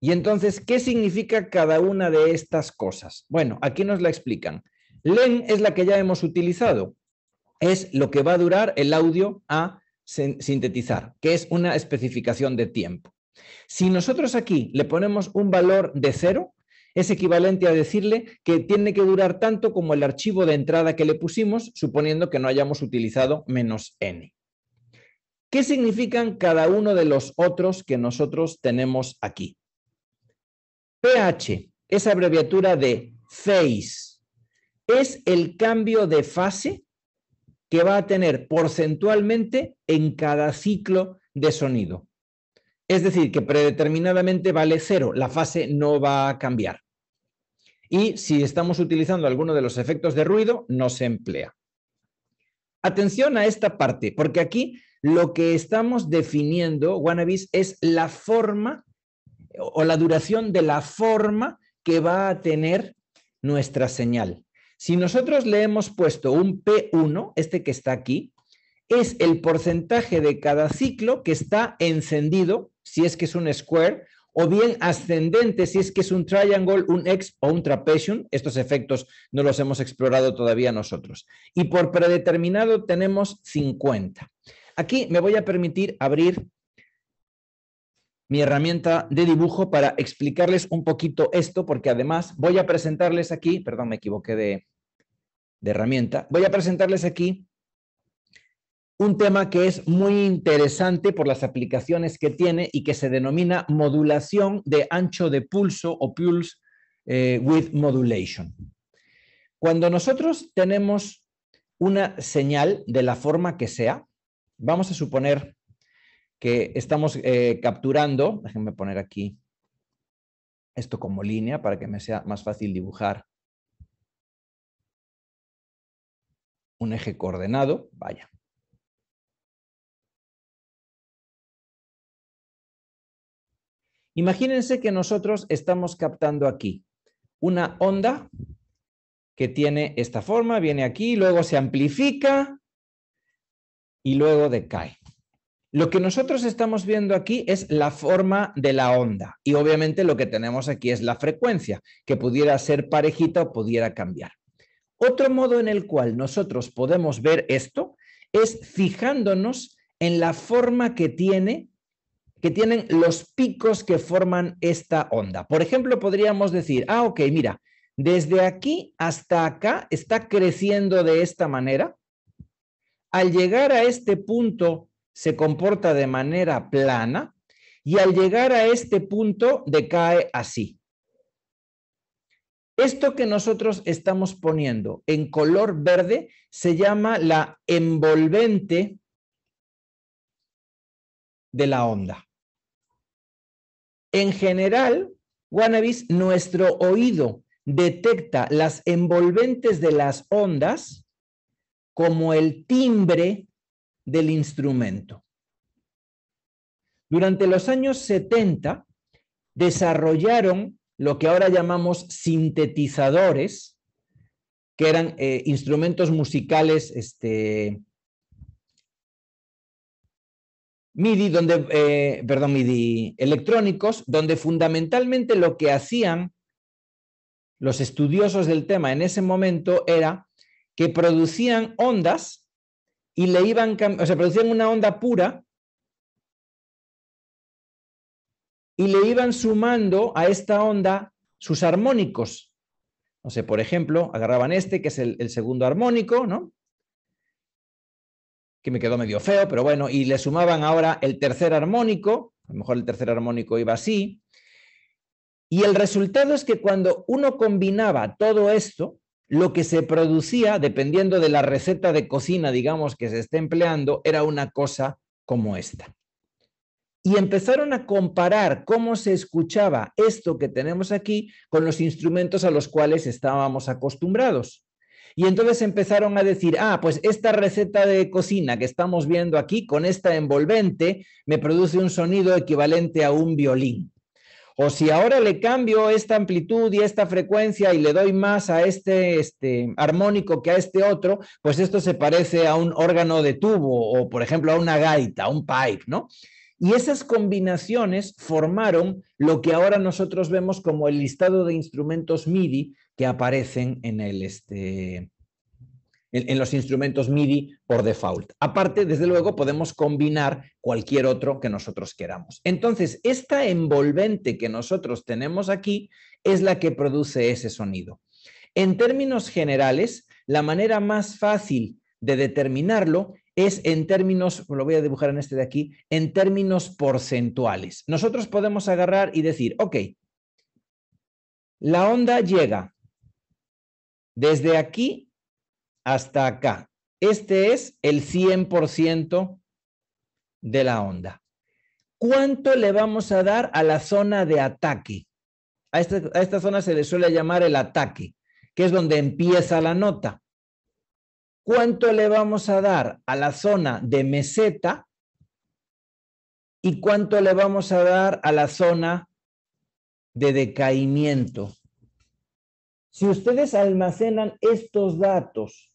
Y entonces, ¿qué significa cada una de estas cosas? Bueno, aquí nos la explican. LEN es la que ya hemos utilizado. Es lo que va a durar el audio a sintetizar, que es una especificación de tiempo. Si nosotros aquí le ponemos un valor de cero, es equivalente a decirle que tiene que durar tanto como el archivo de entrada que le pusimos, suponiendo que no hayamos utilizado menos n. ¿Qué significan cada uno de los otros que nosotros tenemos aquí? pH esa abreviatura de phase. Es el cambio de fase que va a tener porcentualmente en cada ciclo de sonido. Es decir, que predeterminadamente vale cero, la fase no va a cambiar y si estamos utilizando alguno de los efectos de ruido, no se emplea. Atención a esta parte, porque aquí lo que estamos definiendo, Wannabis, es la forma o la duración de la forma que va a tener nuestra señal. Si nosotros le hemos puesto un P1, este que está aquí, es el porcentaje de cada ciclo que está encendido, si es que es un square, o bien ascendente si es que es un triangle, un ex o un trapecio. Estos efectos no los hemos explorado todavía nosotros. Y por predeterminado tenemos 50. Aquí me voy a permitir abrir mi herramienta de dibujo para explicarles un poquito esto, porque además voy a presentarles aquí, perdón, me equivoqué de herramienta, voy a presentarles aquí un tema que es muy interesante por las aplicaciones que tiene y que se denomina modulación de ancho de pulso o pulse with eh, width modulation. Cuando nosotros tenemos una señal de la forma que sea, vamos a suponer que estamos eh, capturando, déjenme poner aquí esto como línea para que me sea más fácil dibujar un eje coordenado, vaya, Imagínense que nosotros estamos captando aquí una onda que tiene esta forma, viene aquí, luego se amplifica y luego decae. Lo que nosotros estamos viendo aquí es la forma de la onda y obviamente lo que tenemos aquí es la frecuencia, que pudiera ser parejita o pudiera cambiar. Otro modo en el cual nosotros podemos ver esto es fijándonos en la forma que tiene que tienen los picos que forman esta onda. Por ejemplo, podríamos decir, ah, ok, mira, desde aquí hasta acá está creciendo de esta manera. Al llegar a este punto se comporta de manera plana y al llegar a este punto decae así. Esto que nosotros estamos poniendo en color verde se llama la envolvente de la onda. En general, Wannabis, nuestro oído detecta las envolventes de las ondas como el timbre del instrumento. Durante los años 70 desarrollaron lo que ahora llamamos sintetizadores, que eran eh, instrumentos musicales este, MIDI, donde, eh, perdón, MIDI electrónicos, donde fundamentalmente lo que hacían los estudiosos del tema en ese momento era que producían ondas y le iban, o sea, producían una onda pura y le iban sumando a esta onda sus armónicos. No sé, por ejemplo, agarraban este, que es el segundo armónico, ¿no? que me quedó medio feo, pero bueno, y le sumaban ahora el tercer armónico, a lo mejor el tercer armónico iba así, y el resultado es que cuando uno combinaba todo esto, lo que se producía, dependiendo de la receta de cocina, digamos, que se esté empleando, era una cosa como esta. Y empezaron a comparar cómo se escuchaba esto que tenemos aquí con los instrumentos a los cuales estábamos acostumbrados. Y entonces empezaron a decir, ah, pues esta receta de cocina que estamos viendo aquí con esta envolvente me produce un sonido equivalente a un violín. O si ahora le cambio esta amplitud y esta frecuencia y le doy más a este, este, armónico que a este otro, pues esto se parece a un órgano de tubo o, por ejemplo, a una gaita, a un pipe, ¿no? Y esas combinaciones formaron lo que ahora nosotros vemos como el listado de instrumentos MIDI que aparecen en, el, este, en, los instrumentos MIDI por default. Aparte, desde luego, podemos combinar cualquier otro que nosotros queramos. Entonces, esta envolvente que nosotros tenemos aquí es la que produce ese sonido. En términos generales, la manera más fácil de determinarlo es en términos, lo voy a dibujar en este de aquí, en términos porcentuales. Nosotros podemos agarrar y decir, ok, la onda llega desde aquí hasta acá. Este es el 100% de la onda. ¿Cuánto le vamos a dar a la zona de ataque? A esta, a esta zona se le suele llamar el ataque, que es donde empieza la nota. ¿Cuánto le vamos a dar a la zona de meseta? ¿Y cuánto le vamos a dar a la zona de decaimiento? Si ustedes almacenan estos datos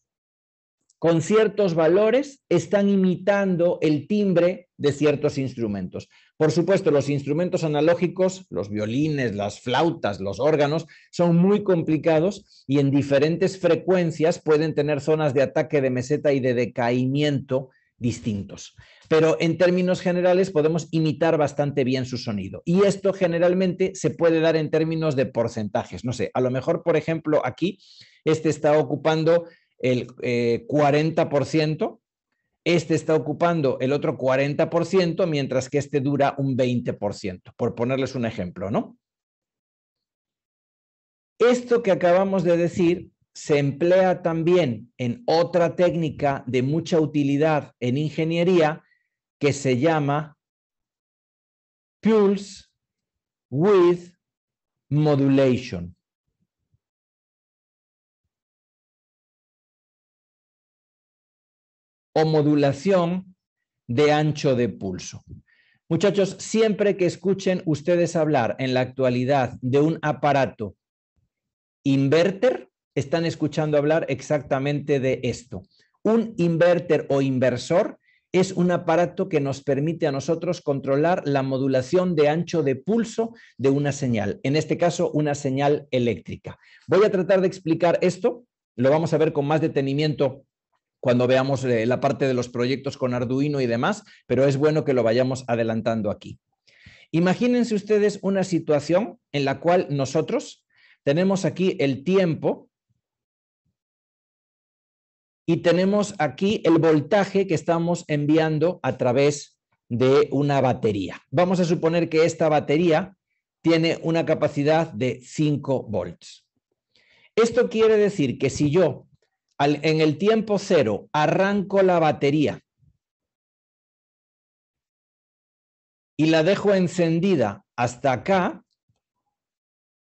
con ciertos valores, están imitando el timbre de ciertos instrumentos. Por supuesto, los instrumentos analógicos, los violines, las flautas, los órganos, son muy complicados y en diferentes frecuencias pueden tener zonas de ataque de meseta y de decaimiento distintos pero en términos generales podemos imitar bastante bien su sonido. Y esto generalmente se puede dar en términos de porcentajes. No sé, a lo mejor, por ejemplo, aquí este está ocupando el 40%, eh, este está ocupando el otro 40%, mientras que este dura un 20%, por ponerles un ejemplo, ¿no? Esto que acabamos de decir se emplea también en otra técnica de mucha utilidad en ingeniería, que se llama Pulse with Modulation. o modulación de ancho de pulso. Muchachos, siempre que escuchen ustedes hablar en la actualidad de un aparato inverter, están escuchando hablar exactamente de esto. Un inverter o inversor es un aparato que nos permite a nosotros controlar la modulación de ancho de pulso de una señal, en este caso una señal eléctrica. Voy a tratar de explicar esto, lo vamos a ver con más detenimiento cuando veamos eh, la parte de los proyectos con Arduino y demás, pero es bueno que lo vayamos adelantando aquí. Imagínense ustedes una situación en la cual nosotros tenemos aquí el tiempo y tenemos aquí el voltaje que estamos enviando a través de una batería. Vamos a suponer que esta batería tiene una capacidad de 5 volts. Esto quiere decir que si yo en el tiempo cero arranco la batería y la dejo encendida hasta acá,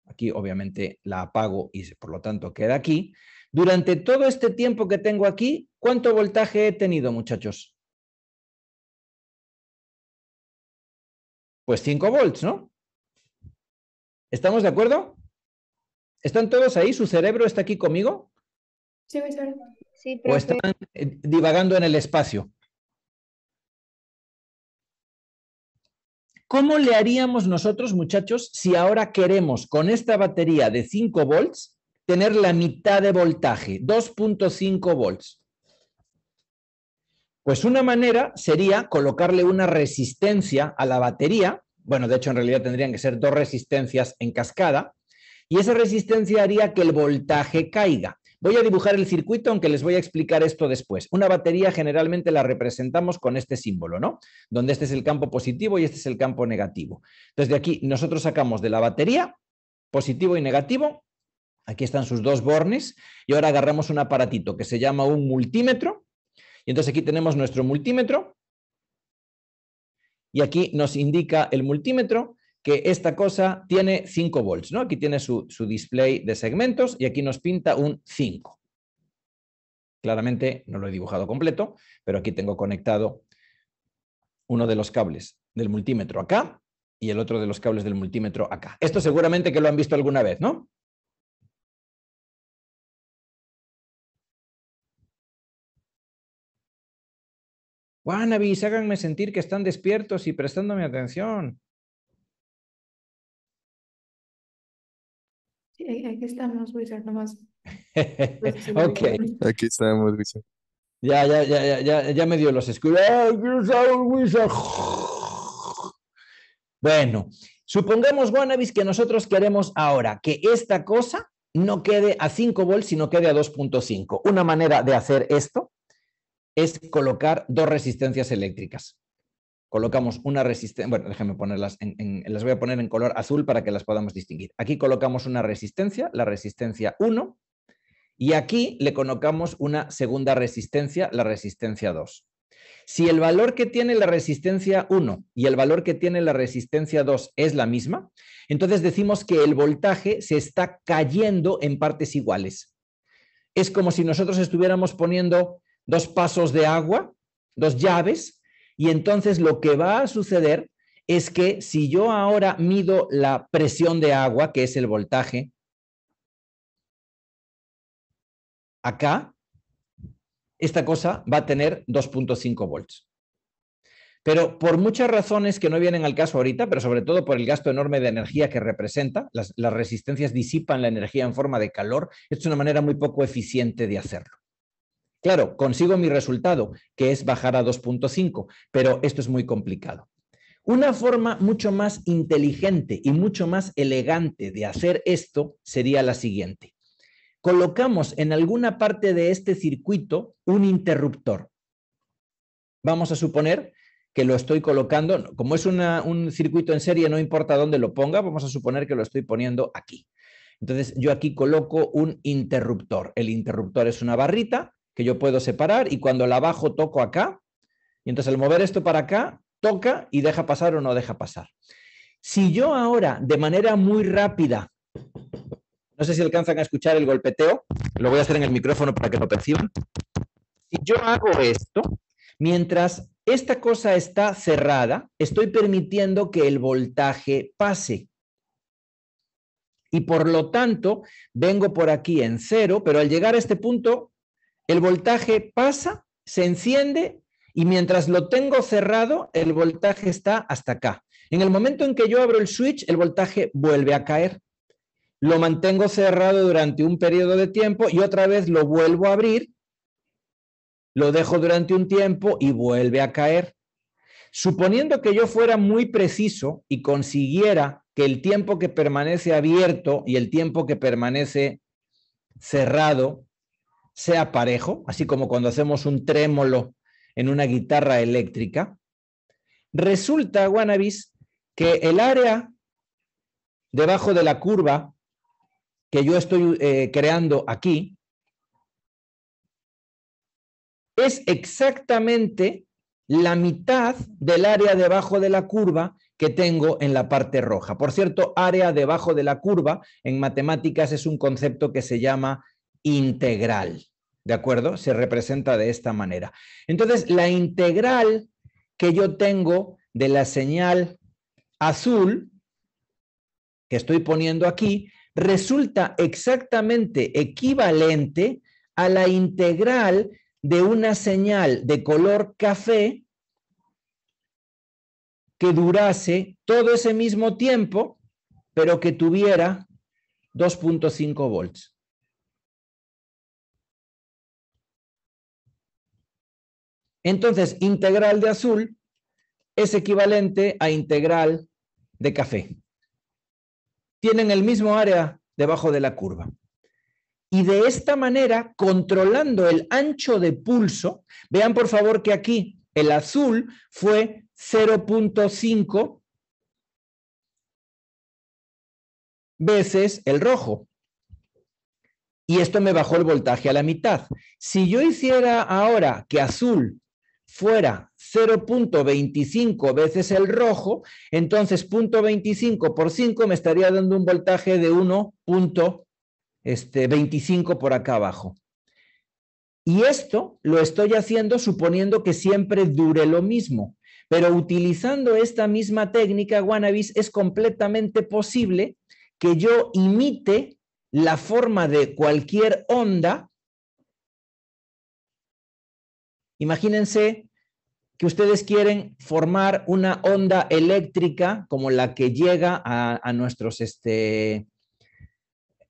aquí obviamente la apago y por lo tanto queda aquí, durante todo este tiempo que tengo aquí, ¿cuánto voltaje he tenido, muchachos? Pues 5 volts, ¿no? ¿Estamos de acuerdo? ¿Están todos ahí? ¿Su cerebro está aquí conmigo? Sí, mi Sí, ¿O están eh, divagando en el espacio? ¿Cómo le haríamos nosotros, muchachos, si ahora queremos con esta batería de 5 volts tener la mitad de voltaje, 2.5 volts? Pues una manera sería colocarle una resistencia a la batería, bueno, de hecho en realidad tendrían que ser dos resistencias en cascada, y esa resistencia haría que el voltaje caiga. Voy a dibujar el circuito, aunque les voy a explicar esto después. Una batería generalmente la representamos con este símbolo, ¿no? Donde este es el campo positivo y este es el campo negativo. Entonces de aquí nosotros sacamos de la batería positivo y negativo Aquí están sus dos bornes y ahora agarramos un aparatito que se llama un multímetro. Y entonces aquí tenemos nuestro multímetro y aquí nos indica el multímetro que esta cosa tiene 5 volts. ¿no? Aquí tiene su, su display de segmentos y aquí nos pinta un 5. Claramente no lo he dibujado completo, pero aquí tengo conectado uno de los cables del multímetro acá y el otro de los cables del multímetro acá. Esto seguramente que lo han visto alguna vez, ¿no? Wannabis, háganme sentir que están despiertos y prestándome atención. Sí, aquí estamos, Wizard, nomás. (laughs) Pues, ok. Aquí estamos, Wizard. Ya, ya, ya, ya, ya, ya me dio los escudos. Bueno, supongamos, Wannabis, que nosotros queremos ahora que esta cosa no quede a 5 volts, sino quede a 2.5. Una manera de hacer esto es colocar dos resistencias eléctricas. Colocamos una resistencia, bueno, déjenme ponerlas, las voy a poner en color azul para que las podamos distinguir. Aquí colocamos una resistencia, la resistencia 1, y aquí le colocamos una segunda resistencia, la resistencia 2. Si el valor que tiene la resistencia 1 y el valor que tiene la resistencia 2 es la misma, entonces decimos que el voltaje se está cayendo en partes iguales. Es como si nosotros estuviéramos poniendo dos pasos de agua, dos llaves, y entonces lo que va a suceder es que si yo ahora mido la presión de agua, que es el voltaje, acá, esta cosa va a tener 2.5 volts. Pero por muchas razones que no vienen al caso ahorita, pero sobre todo por el gasto enorme de energía que representa, las, las resistencias disipan la energía en forma de calor, es una manera muy poco eficiente de hacerlo. Claro, consigo mi resultado, que es bajar a 2.5, pero esto es muy complicado. Una forma mucho más inteligente y mucho más elegante de hacer esto sería la siguiente. Colocamos en alguna parte de este circuito un interruptor. Vamos a suponer que lo estoy colocando, como es un circuito en serie, no importa dónde lo ponga, vamos a suponer que lo estoy poniendo aquí. Entonces yo aquí coloco un interruptor. El interruptor es una barrita que yo puedo separar y cuando la bajo toco acá. Y entonces al mover esto para acá, toca y deja pasar o no deja pasar. Si yo ahora de manera muy rápida, no sé si alcanzan a escuchar el golpeteo, lo voy a hacer en el micrófono para que lo perciban. Si yo hago esto, mientras esta cosa está cerrada, estoy permitiendo que el voltaje pase. Y por lo tanto, vengo por aquí en cero, pero al llegar a este punto, el voltaje pasa, se enciende y mientras lo tengo cerrado, el voltaje está hasta acá. En el momento en que yo abro el switch, el voltaje vuelve a caer. Lo mantengo cerrado durante un periodo de tiempo y otra vez lo vuelvo a abrir, lo dejo durante un tiempo y vuelve a caer. Suponiendo que yo fuera muy preciso y consiguiera que el tiempo que permanece abierto y el tiempo que permanece cerrado sea parejo, así como cuando hacemos un trémolo en una guitarra eléctrica, resulta, Guanabis, que el área debajo de la curva que yo estoy eh, creando aquí es exactamente la mitad del área debajo de la curva que tengo en la parte roja. Por cierto, área debajo de la curva en matemáticas es un concepto que se llama integral. ¿De acuerdo? Se representa de esta manera. Entonces, la integral que yo tengo de la señal azul que estoy poniendo aquí resulta exactamente equivalente a la integral de una señal de color café que durase todo ese mismo tiempo, pero que tuviera 2.5 volts. Entonces, integral de azul es equivalente a integral de café. Tienen el mismo área debajo de la curva. Y de esta manera, controlando el ancho de pulso, vean por favor que aquí el azul fue 0.5 veces el rojo. Y esto me bajó el voltaje a la mitad. Si yo hiciera ahora que azul fuera 0.25 veces el rojo, entonces 0.25 por 5 me estaría dando un voltaje de 1.25 este, por acá abajo. Y esto lo estoy haciendo suponiendo que siempre dure lo mismo. Pero utilizando esta misma técnica, Wannabis, es completamente posible que yo imite la forma de cualquier onda Imagínense que ustedes quieren formar una onda eléctrica como la que llega a, nuestros, este,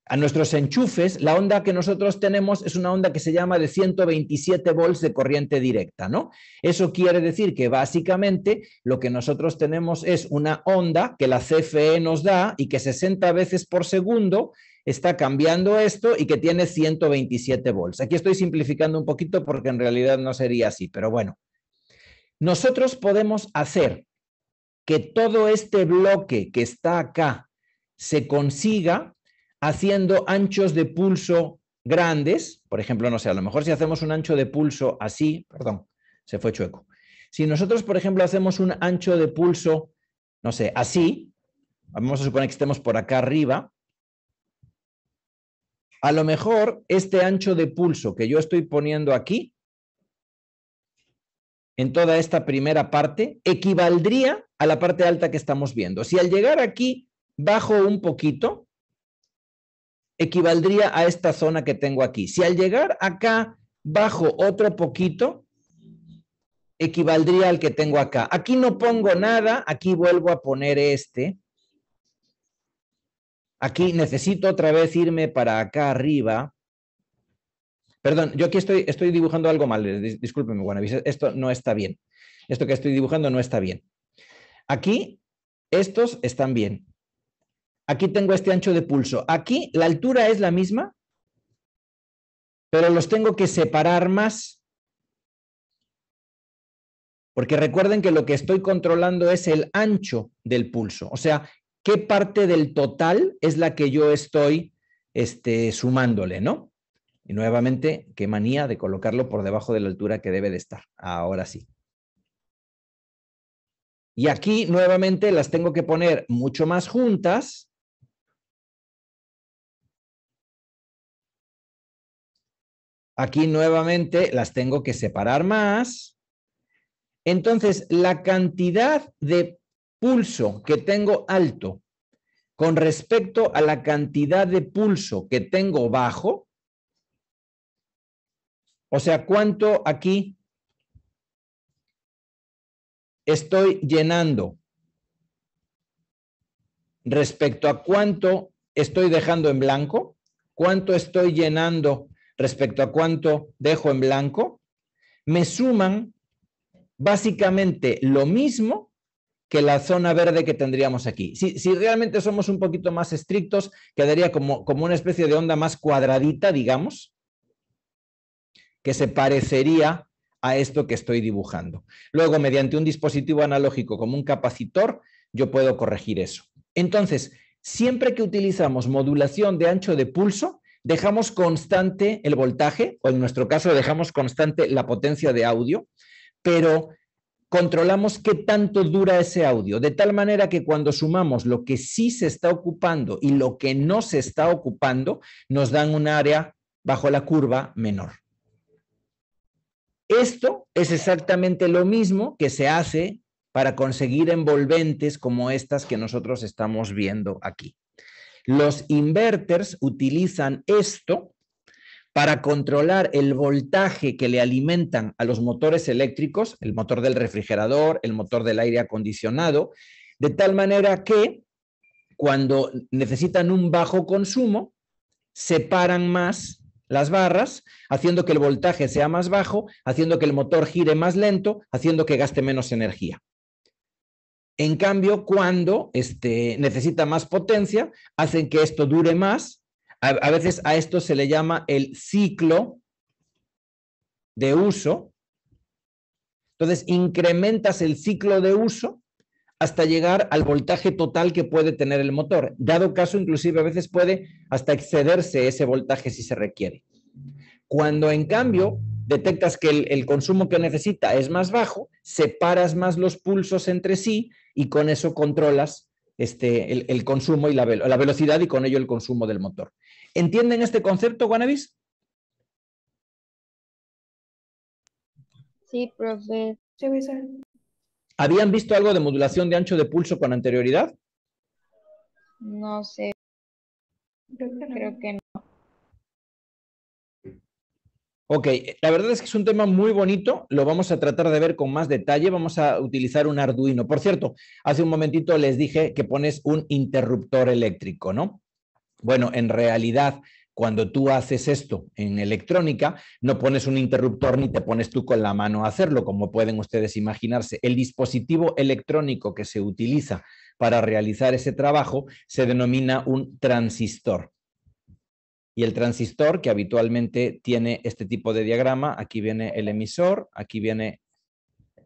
a nuestros enchufes. La onda que nosotros tenemos es una onda que se llama de 127 volts de corriente directa, ¿no? Eso quiere decir que básicamente lo que nosotros tenemos es una onda que la CFE nos da y que 60 veces por segundo está cambiando esto y que tiene 127 volts. Aquí estoy simplificando un poquito porque en realidad no sería así, pero bueno. Nosotros podemos hacer que todo este bloque que está acá se consiga haciendo anchos de pulso grandes. Por ejemplo, no sé, a lo mejor si hacemos un ancho de pulso así, perdón, se fue chueco. Si nosotros, por ejemplo, hacemos un ancho de pulso, no sé, así, vamos a suponer que estemos por acá arriba, a lo mejor este ancho de pulso que yo estoy poniendo aquí, en toda esta primera parte, equivaldría a la parte alta que estamos viendo. Si al llegar aquí bajo un poquito, equivaldría a esta zona que tengo aquí. Si al llegar acá bajo otro poquito, equivaldría al que tengo acá. Aquí no pongo nada, aquí vuelvo a poner este, Aquí necesito otra vez irme para acá arriba. Perdón, yo aquí estoy, dibujando algo mal. Eh, dis, Bueno, esto no está bien. Esto que estoy dibujando no está bien. Aquí, estos están bien. Aquí tengo este ancho de pulso. Aquí la altura es la misma, pero los tengo que separar más. Porque recuerden que lo que estoy controlando es el ancho del pulso. O sea, qué parte del total es la que yo estoy este, sumándole, ¿no? Y nuevamente, qué manía de colocarlo por debajo de la altura que debe de estar. Ahora sí. Y aquí nuevamente las tengo que poner mucho más juntas. Aquí nuevamente las tengo que separar más. Entonces, la cantidad de pulso que tengo alto con respecto a la cantidad de pulso que tengo bajo, o sea, cuánto aquí estoy llenando respecto a cuánto estoy dejando en blanco, cuánto estoy llenando respecto a cuánto dejo en blanco, me suman básicamente lo mismo que la zona verde que tendríamos aquí. Si, realmente somos un poquito más estrictos, quedaría como, como una especie de onda más cuadradita, digamos, que se parecería a esto que estoy dibujando. Luego, mediante un dispositivo analógico como un capacitor, yo puedo corregir eso. Entonces, siempre que utilizamos modulación de ancho de pulso, dejamos constante el voltaje, o en nuestro caso dejamos constante la potencia de audio, pero controlamos qué tanto dura ese audio, de tal manera que cuando sumamos lo que sí se está ocupando y lo que no se está ocupando, nos dan un área bajo la curva menor. Esto es exactamente lo mismo que se hace para conseguir envolventes como estas que nosotros estamos viendo aquí. Los inverters utilizan esto para controlar el voltaje que le alimentan a los motores eléctricos, el motor del refrigerador, el motor del aire acondicionado, de tal manera que cuando necesitan un bajo consumo, separan más las barras, haciendo que el voltaje sea más bajo, haciendo que el motor gire más lento, haciendo que gaste menos energía. En cambio, cuando este, necesita más potencia, hacen que esto dure más, a, veces a esto se le llama el ciclo de uso. Entonces, incrementas el ciclo de uso hasta llegar al voltaje total que puede tener el motor. Dado caso, inclusive a veces puede hasta excederse ese voltaje si se requiere. Cuando en cambio detectas que el, el, consumo que necesita es más bajo, separas más los pulsos entre sí y con eso controlas este, el, consumo y la, velocidad y con ello el consumo del motor. ¿Entienden este concepto, Guanabis? Sí, profe. ¿Habían visto algo de modulación de ancho de pulso con anterioridad? No sé. Creo que no. Ok, la verdad es que es un tema muy bonito, lo vamos a tratar de ver con más detalle, vamos a utilizar un Arduino. Por cierto, hace un momentito les dije que pones un interruptor eléctrico, ¿no? Bueno, en realidad, cuando tú haces esto en electrónica, no pones un interruptor ni te pones tú con la mano a hacerlo, como pueden ustedes imaginarse. El dispositivo electrónico que se utiliza para realizar ese trabajo se denomina un transistor y el transistor que habitualmente tiene este tipo de diagrama. Aquí viene el emisor, aquí viene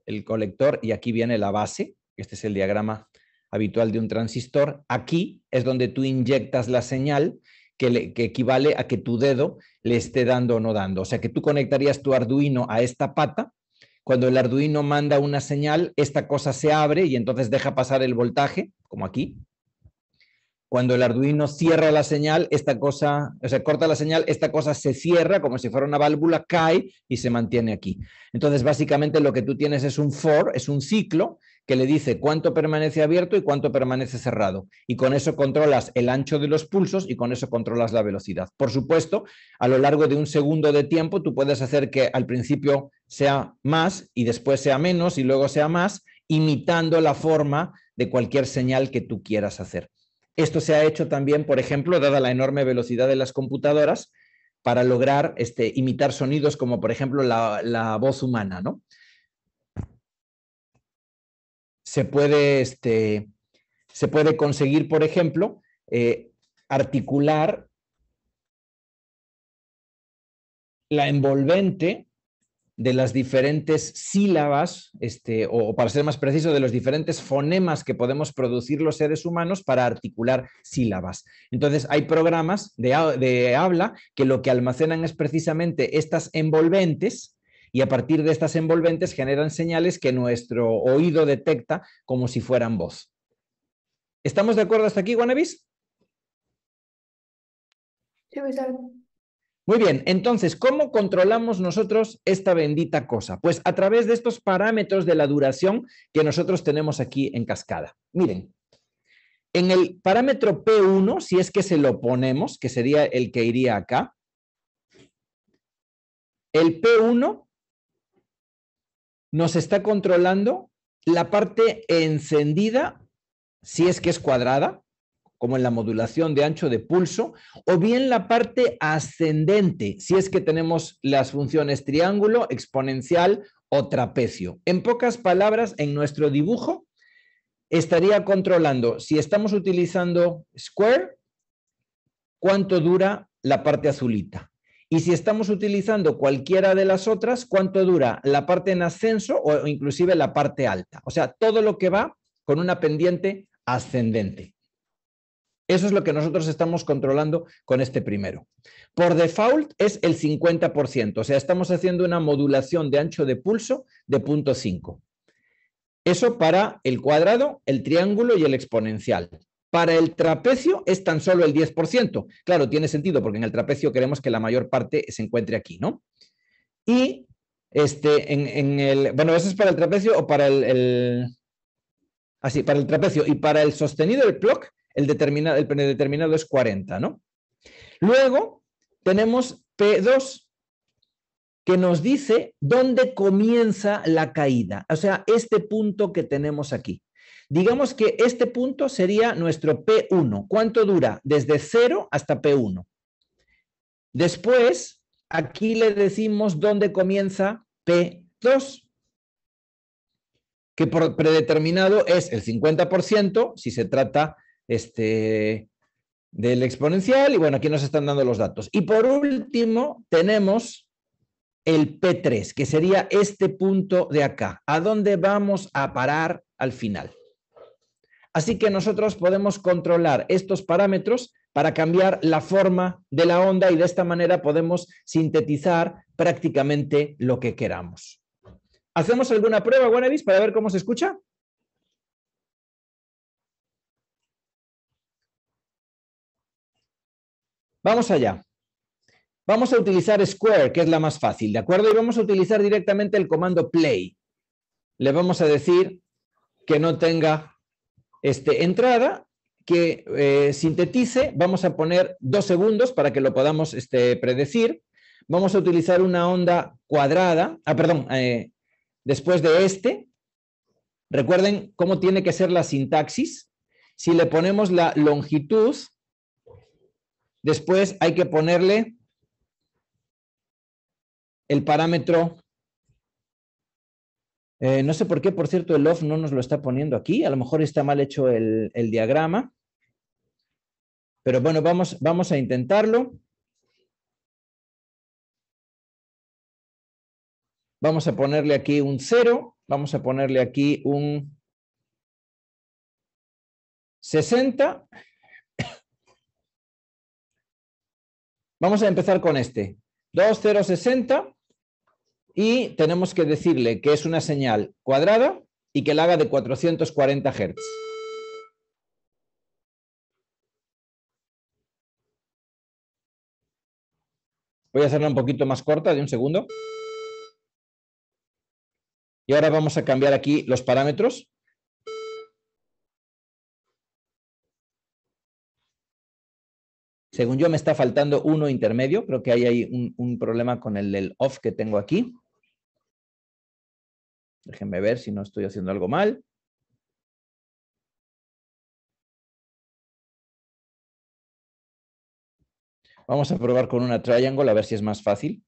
el colector y aquí viene la base. Este es el diagrama habitual de un transistor. Aquí es donde tú inyectas la señal que, equivale a que tu dedo le esté dando o no dando. O sea que tú conectarías tu Arduino a esta pata. Cuando el Arduino manda una señal, esta cosa se abre y entonces deja pasar el voltaje, como aquí, cuando el Arduino cierra la señal, esta cosa, o sea, corta la señal, esta cosa se cierra como si fuera una válvula, cae y se mantiene aquí. Entonces, básicamente lo que tú tienes es un for, es un ciclo que le dice cuánto permanece abierto y cuánto permanece cerrado. Y con eso controlas el ancho de los pulsos y con eso controlas la velocidad. Por supuesto, a lo largo de un segundo de tiempo, tú puedes hacer que al principio sea más y después sea menos y luego sea más, imitando la forma de cualquier señal que tú quieras hacer. Esto se ha hecho también, por ejemplo, dada la enorme velocidad de las computadoras, para lograr este, imitar sonidos como, por ejemplo, la, voz humana. ¿no? Se, puede, este, se, puede, conseguir, por ejemplo, eh, articular la envolvente de las diferentes sílabas, este, o para ser más preciso, de los diferentes fonemas que podemos producir los seres humanos para articular sílabas. Entonces, hay programas de, de habla que lo que almacenan es precisamente estas envolventes, y a partir de estas envolventes generan señales que nuestro oído detecta como si fueran voz. ¿Estamos de acuerdo hasta aquí, Guanabis? Sí, muy bien, entonces, ¿cómo controlamos nosotros esta bendita cosa? Pues a través de estos parámetros de la duración que nosotros tenemos aquí en cascada. Miren, en el parámetro P1, si es que se lo ponemos, que sería el que iría acá, el P1 nos está controlando la parte encendida, si es que es cuadrada, como en la modulación de ancho de pulso, o bien la parte ascendente, si es que tenemos las funciones triángulo, exponencial o trapecio. En pocas palabras, en nuestro dibujo estaría controlando si estamos utilizando square, cuánto dura la parte azulita. Y si estamos utilizando cualquiera de las otras, cuánto dura la parte en ascenso o inclusive la parte alta. O sea, todo lo que va con una pendiente ascendente. Eso es lo que nosotros estamos controlando con este primero. Por default es el 50%, o sea, estamos haciendo una modulación de ancho de pulso de 0.5. Eso para el cuadrado, el triángulo y el exponencial. Para el trapecio es tan solo el 10%. Claro, tiene sentido porque en el trapecio queremos que la mayor parte se encuentre aquí, ¿no? Y este, en, el, bueno, eso es para el trapecio o para el, así, para el trapecio y para el sostenido del PLOC el determinado, el predeterminado es 40, ¿no? Luego tenemos P2 que nos dice dónde comienza la caída, o sea, este punto que tenemos aquí. Digamos que este punto sería nuestro P1. ¿Cuánto dura? Desde 0 hasta P1. Después, aquí le decimos dónde comienza P2, que por predeterminado es el 50% si se trata este, del exponencial y bueno, aquí nos están dando los datos. Y por último, tenemos el P3, que sería este punto de acá, a dónde vamos a parar al final. Así que nosotros podemos controlar estos parámetros para cambiar la forma de la onda y de esta manera podemos sintetizar prácticamente lo que queramos. ¿Hacemos alguna prueba, Wannabis, para ver cómo se escucha? Vamos allá. Vamos a utilizar Square, que es la más fácil, ¿de acuerdo? Y vamos a utilizar directamente el comando play. Le vamos a decir que no tenga este, entrada, que eh, sintetice. Vamos a poner dos segundos para que lo podamos este, predecir. Vamos a utilizar una onda cuadrada, ah, perdón, eh, después de este. Recuerden cómo tiene que ser la sintaxis. Si le ponemos la longitud, Después hay que ponerle el parámetro. Eh, no sé por qué, por cierto, el off no nos lo está poniendo aquí. A lo mejor está mal hecho el, diagrama. Pero bueno, vamos, vamos a intentarlo. Vamos a ponerle aquí un 0. Vamos a ponerle aquí un 60. Vamos a empezar con este. 2060 y tenemos que decirle que es una señal cuadrada y que la haga de 440 Hz. Voy a hacerla un poquito más corta, de un segundo. Y ahora vamos a cambiar aquí los parámetros. Según yo me está faltando uno intermedio, creo que hay ahí un, problema con el, del off que tengo aquí. Déjenme ver si no estoy haciendo algo mal. Vamos a probar con una triangle a ver si es más fácil.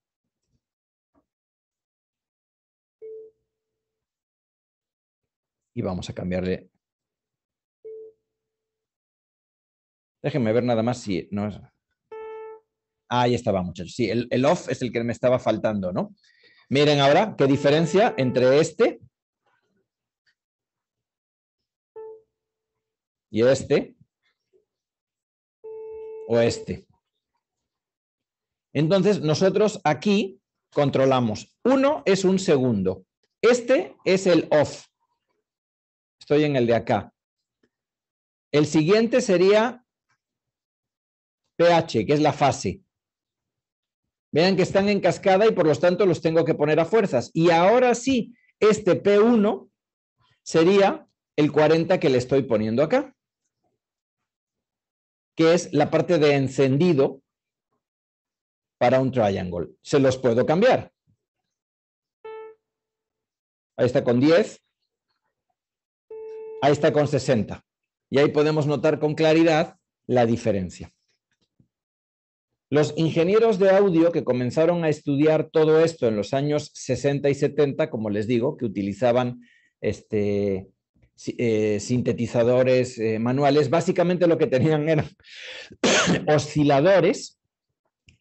Y vamos a cambiarle Déjenme ver nada más si no es... Ahí estaba, muchachos. Sí, el, el off es el que me estaba faltando, ¿no? Miren ahora qué diferencia entre este y este o este. Entonces, nosotros aquí controlamos. Uno es un segundo. Este es el off. Estoy en el de acá. El siguiente sería pH, que es la fase. Vean que están en cascada y por lo tanto los tengo que poner a fuerzas. Y ahora sí, este P1 sería el 40 que le estoy poniendo acá, que es la parte de encendido para un triangle. Se los puedo cambiar. Ahí está con 10. Ahí está con 60. Y ahí podemos notar con claridad la diferencia. Los ingenieros de audio que comenzaron a estudiar todo esto en los años 60 y 70, como les digo, que utilizaban este, eh, sintetizadores eh, manuales, básicamente lo que tenían eran (coughs) osciladores.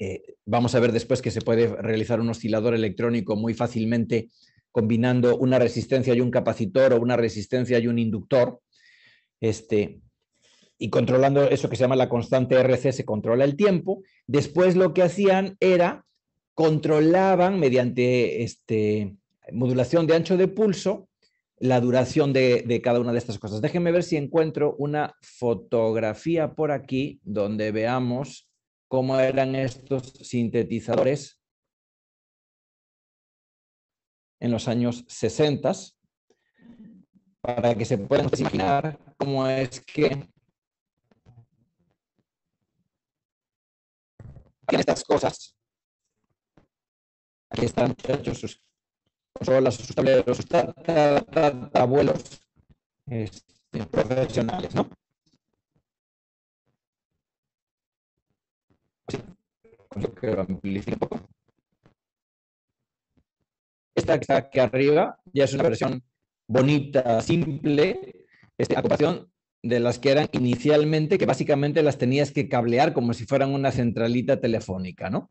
Eh, vamos a ver después que se puede realizar un oscilador electrónico muy fácilmente combinando una resistencia y un capacitor o una resistencia y un inductor. Este, y controlando eso que se llama la constante RC, se controla el tiempo. Después lo que hacían era controlaban mediante este, modulación de ancho de pulso la duración de, cada una de estas cosas. Déjenme ver si encuentro una fotografía por aquí donde veamos cómo eran estos sintetizadores en los años 60 para que se puedan imaginar cómo es que estas cosas. Aquí están, muchachos, sus sus tableros, abuelos este, profesionales, ¿no? Esta que está aquí arriba ya es una versión bonita, simple, esta ocupación de las que eran inicialmente, que básicamente las tenías que cablear como si fueran una centralita telefónica, ¿no?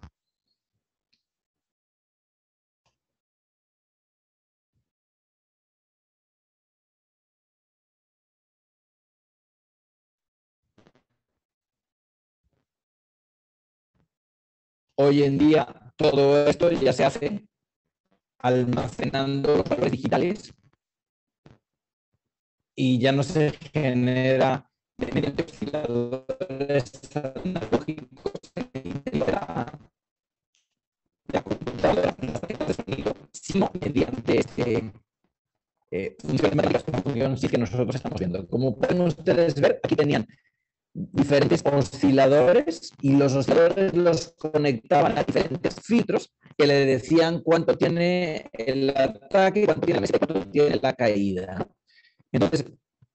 Hoy en día todo esto ya se hace almacenando valores digitales y ya no se genera mediante osciladores analógicos, este sino mediante este eh, función, de que nosotros estamos viendo. Como pueden ustedes ver, aquí tenían diferentes osciladores y los osciladores los conectaban a diferentes filtros que le decían cuánto tiene el ataque, cuánto tiene la caída. Entonces,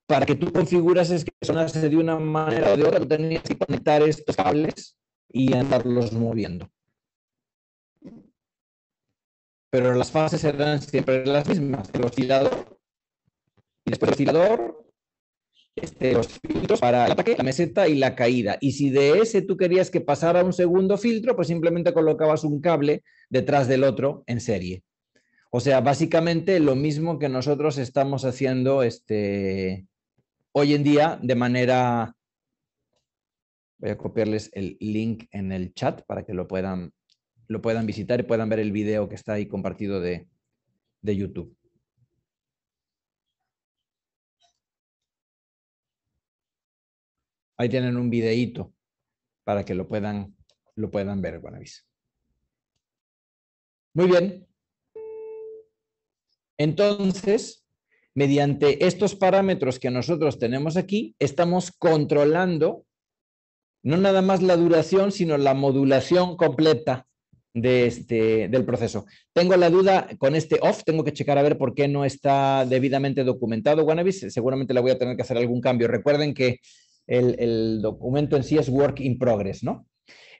para que tú configuras es que de una manera o de otra, tú tenías que conectar estos cables y andarlos moviendo. Pero las fases eran siempre las mismas. El oscilador, después el oscilador, este, los filtros para el ataque, la meseta y la caída. Y si de ese tú querías que pasara un segundo filtro, pues simplemente colocabas un cable detrás del otro en serie. O sea, básicamente lo mismo que nosotros estamos haciendo este, hoy en día de manera... Voy a copiarles el link en el chat para que lo puedan, lo puedan visitar y puedan ver el video que está ahí compartido de, YouTube. Ahí tienen un videíto para que lo puedan, lo puedan ver, Buenavisa. Muy bien, entonces, mediante estos parámetros que nosotros tenemos aquí, estamos controlando no nada más la duración, sino la modulación completa de este, del proceso. Tengo la duda con este off, tengo que checar a ver por qué no está debidamente documentado Wannabis, seguramente la voy a tener que hacer algún cambio. Recuerden que el, el documento en sí es work in progress, ¿no?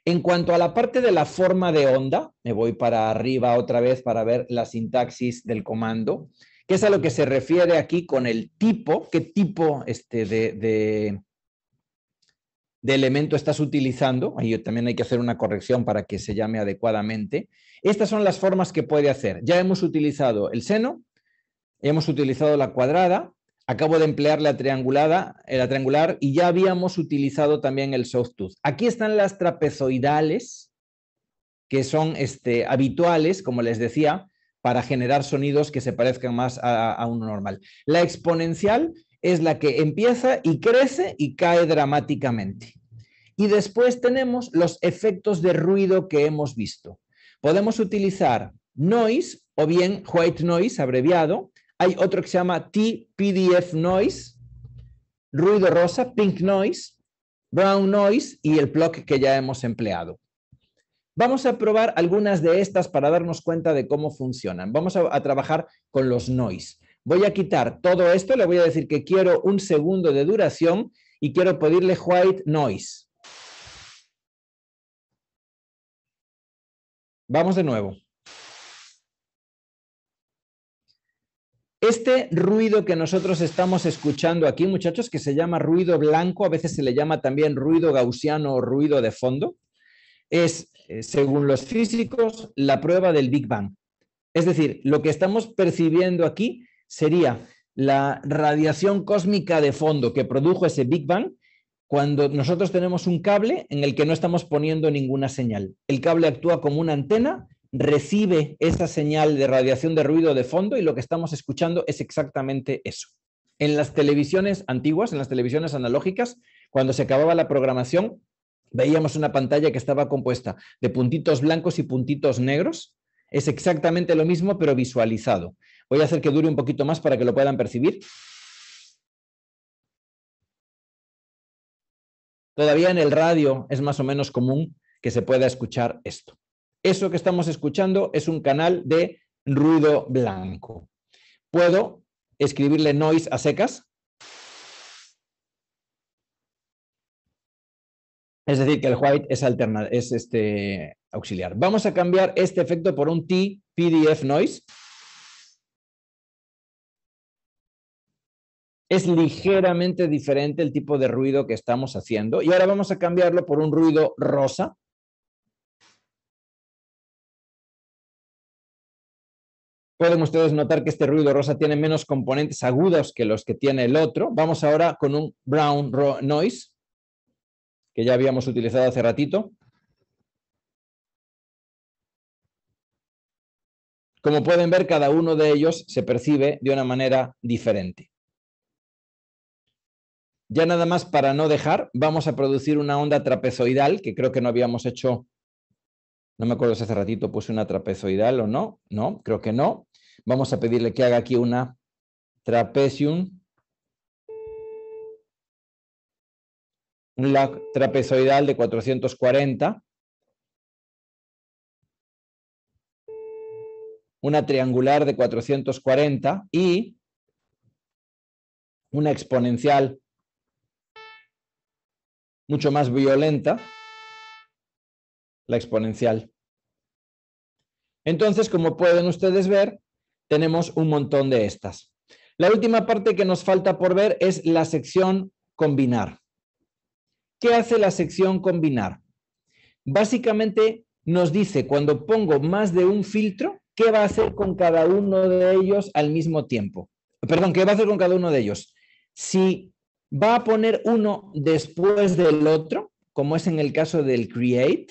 En cuanto a la parte de la forma de onda, me voy para arriba otra vez para ver la sintaxis del comando, que es a lo que se refiere aquí con el tipo, qué tipo este, de, de, de elemento estás utilizando. Ahí también hay que hacer una corrección para que se llame adecuadamente. Estas son las formas que puede hacer. Ya hemos utilizado el seno, hemos utilizado la cuadrada, Acabo de emplear la triangulada, eh, la triangular, y ya habíamos utilizado también el soft tooth. Aquí están las trapezoidales, que son este, habituales, como les decía, para generar sonidos que se parezcan más a uno normal. La exponencial es la que empieza y crece y cae dramáticamente. Y después tenemos los efectos de ruido que hemos visto. Podemos utilizar noise o bien white noise abreviado, hay otro que se llama TPDF Noise, ruido rosa, pink noise, brown noise y el block que ya hemos empleado. Vamos a probar algunas de estas para darnos cuenta de cómo funcionan. Vamos a, a trabajar con los noise. Voy a quitar todo esto, le voy a decir que quiero un segundo de duración y quiero pedirle white noise. Vamos de nuevo. Este ruido que nosotros estamos escuchando aquí, muchachos, que se llama ruido blanco, a veces se le llama también ruido gaussiano o ruido de fondo, es, eh, según los físicos, la prueba del Big Bang. Es decir, lo que estamos percibiendo aquí sería la radiación cósmica de fondo que produjo ese Big Bang cuando nosotros tenemos un cable en el que no estamos poniendo ninguna señal. El cable actúa como una antena recibe esa señal de radiación de ruido de fondo y lo que estamos escuchando es exactamente eso. En las televisiones antiguas, en las televisiones analógicas, cuando se acababa la programación, veíamos una pantalla que estaba compuesta de puntitos blancos y puntitos negros. Es exactamente lo mismo, pero visualizado. Voy a hacer que dure un poquito más para que lo puedan percibir. Todavía en el radio es más o menos común que se pueda escuchar esto. Eso que estamos escuchando es un canal de ruido blanco. Puedo escribirle noise a secas. Es decir, que el white es, es este auxiliar. Vamos a cambiar este efecto por un T PDF noise. es ligeramente diferente el tipo de ruido que estamos haciendo. Y ahora vamos a cambiarlo por un ruido rosa. Pueden ustedes notar que este ruido rosa tiene menos componentes agudos que los que tiene el otro. Vamos ahora con un brown noise, que ya habíamos utilizado hace ratito. Como pueden ver, cada uno de ellos se percibe de una manera diferente. Ya nada más para no dejar, vamos a producir una onda trapezoidal, que creo que no habíamos hecho no me acuerdo si hace ratito puse una trapezoidal o no, no, creo que no. Vamos a pedirle que haga aquí una un una trapezoidal de 440, una triangular de 440 y una exponencial mucho más violenta, la exponencial. Entonces, como pueden ustedes ver, tenemos un montón de estas. La última parte que nos falta por ver es la sección combinar. ¿Qué hace la sección combinar? Básicamente nos dice cuando pongo más de un filtro, qué va a hacer con cada uno de ellos al mismo tiempo. Perdón, qué va a hacer con cada uno de ellos. Si va a poner uno después del otro, como es en el caso del create,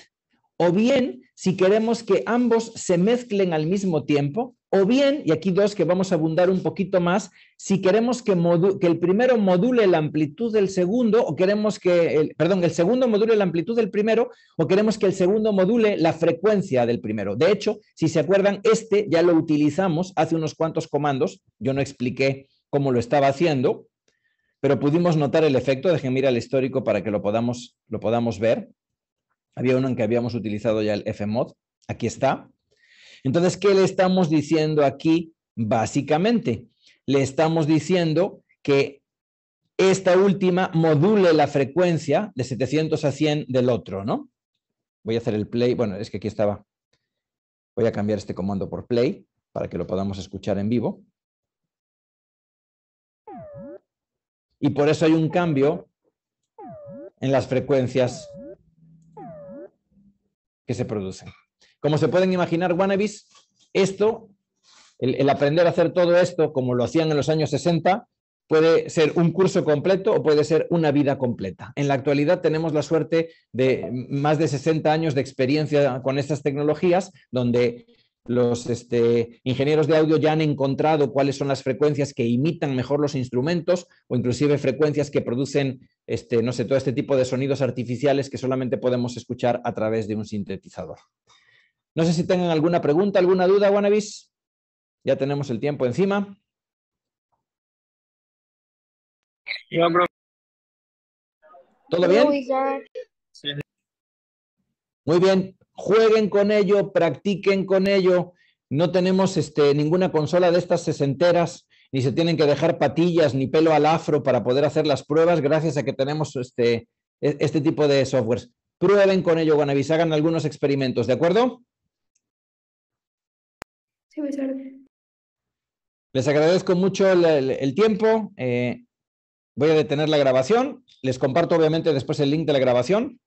o bien si queremos que ambos se mezclen al mismo tiempo, o bien, y aquí dos que vamos a abundar un poquito más, si queremos que, el primero module la amplitud del segundo, o queremos que, el, perdón, el segundo module la amplitud del primero, o queremos que el segundo module la frecuencia del primero. De hecho, si se acuerdan, este ya lo utilizamos hace unos cuantos comandos. Yo no expliqué cómo lo estaba haciendo, pero pudimos notar el efecto. Déjenme mirar al histórico para que lo podamos, lo podamos ver. Había uno en que habíamos utilizado ya el fmod. Aquí está. Entonces, ¿qué le estamos diciendo aquí? Básicamente, le estamos diciendo que esta última module la frecuencia de 700 a 100 del otro, ¿no? Voy a hacer el play, bueno, es que aquí estaba. Voy a cambiar este comando por play para que lo podamos escuchar en vivo. Y por eso hay un cambio en las frecuencias que se producen. Como se pueden imaginar, Wannabis, esto, el, aprender a hacer todo esto como lo hacían en los años 60, puede ser un curso completo o puede ser una vida completa. En la actualidad tenemos la suerte de más de 60 años de experiencia con estas tecnologías, donde los este, ingenieros de audio ya han encontrado cuáles son las frecuencias que imitan mejor los instrumentos o inclusive frecuencias que producen, este, no sé, todo este tipo de sonidos artificiales que solamente podemos escuchar a través de un sintetizador. No sé si tengan alguna pregunta, alguna duda, Guanabis. Ya tenemos el tiempo encima. ¿Todo bien? Muy bien. Jueguen con ello, practiquen con ello. No tenemos este, ninguna consola de estas sesenteras, ni se tienen que dejar patillas ni pelo al afro para poder hacer las pruebas, gracias a que tenemos este, e-, este tipo de softwares. Prueben con ello, Guanabis, hagan algunos experimentos, ¿de acuerdo? Les agradezco mucho el, tiempo. Eh, voy a detener la grabación. Les comparto obviamente después el link de la grabación.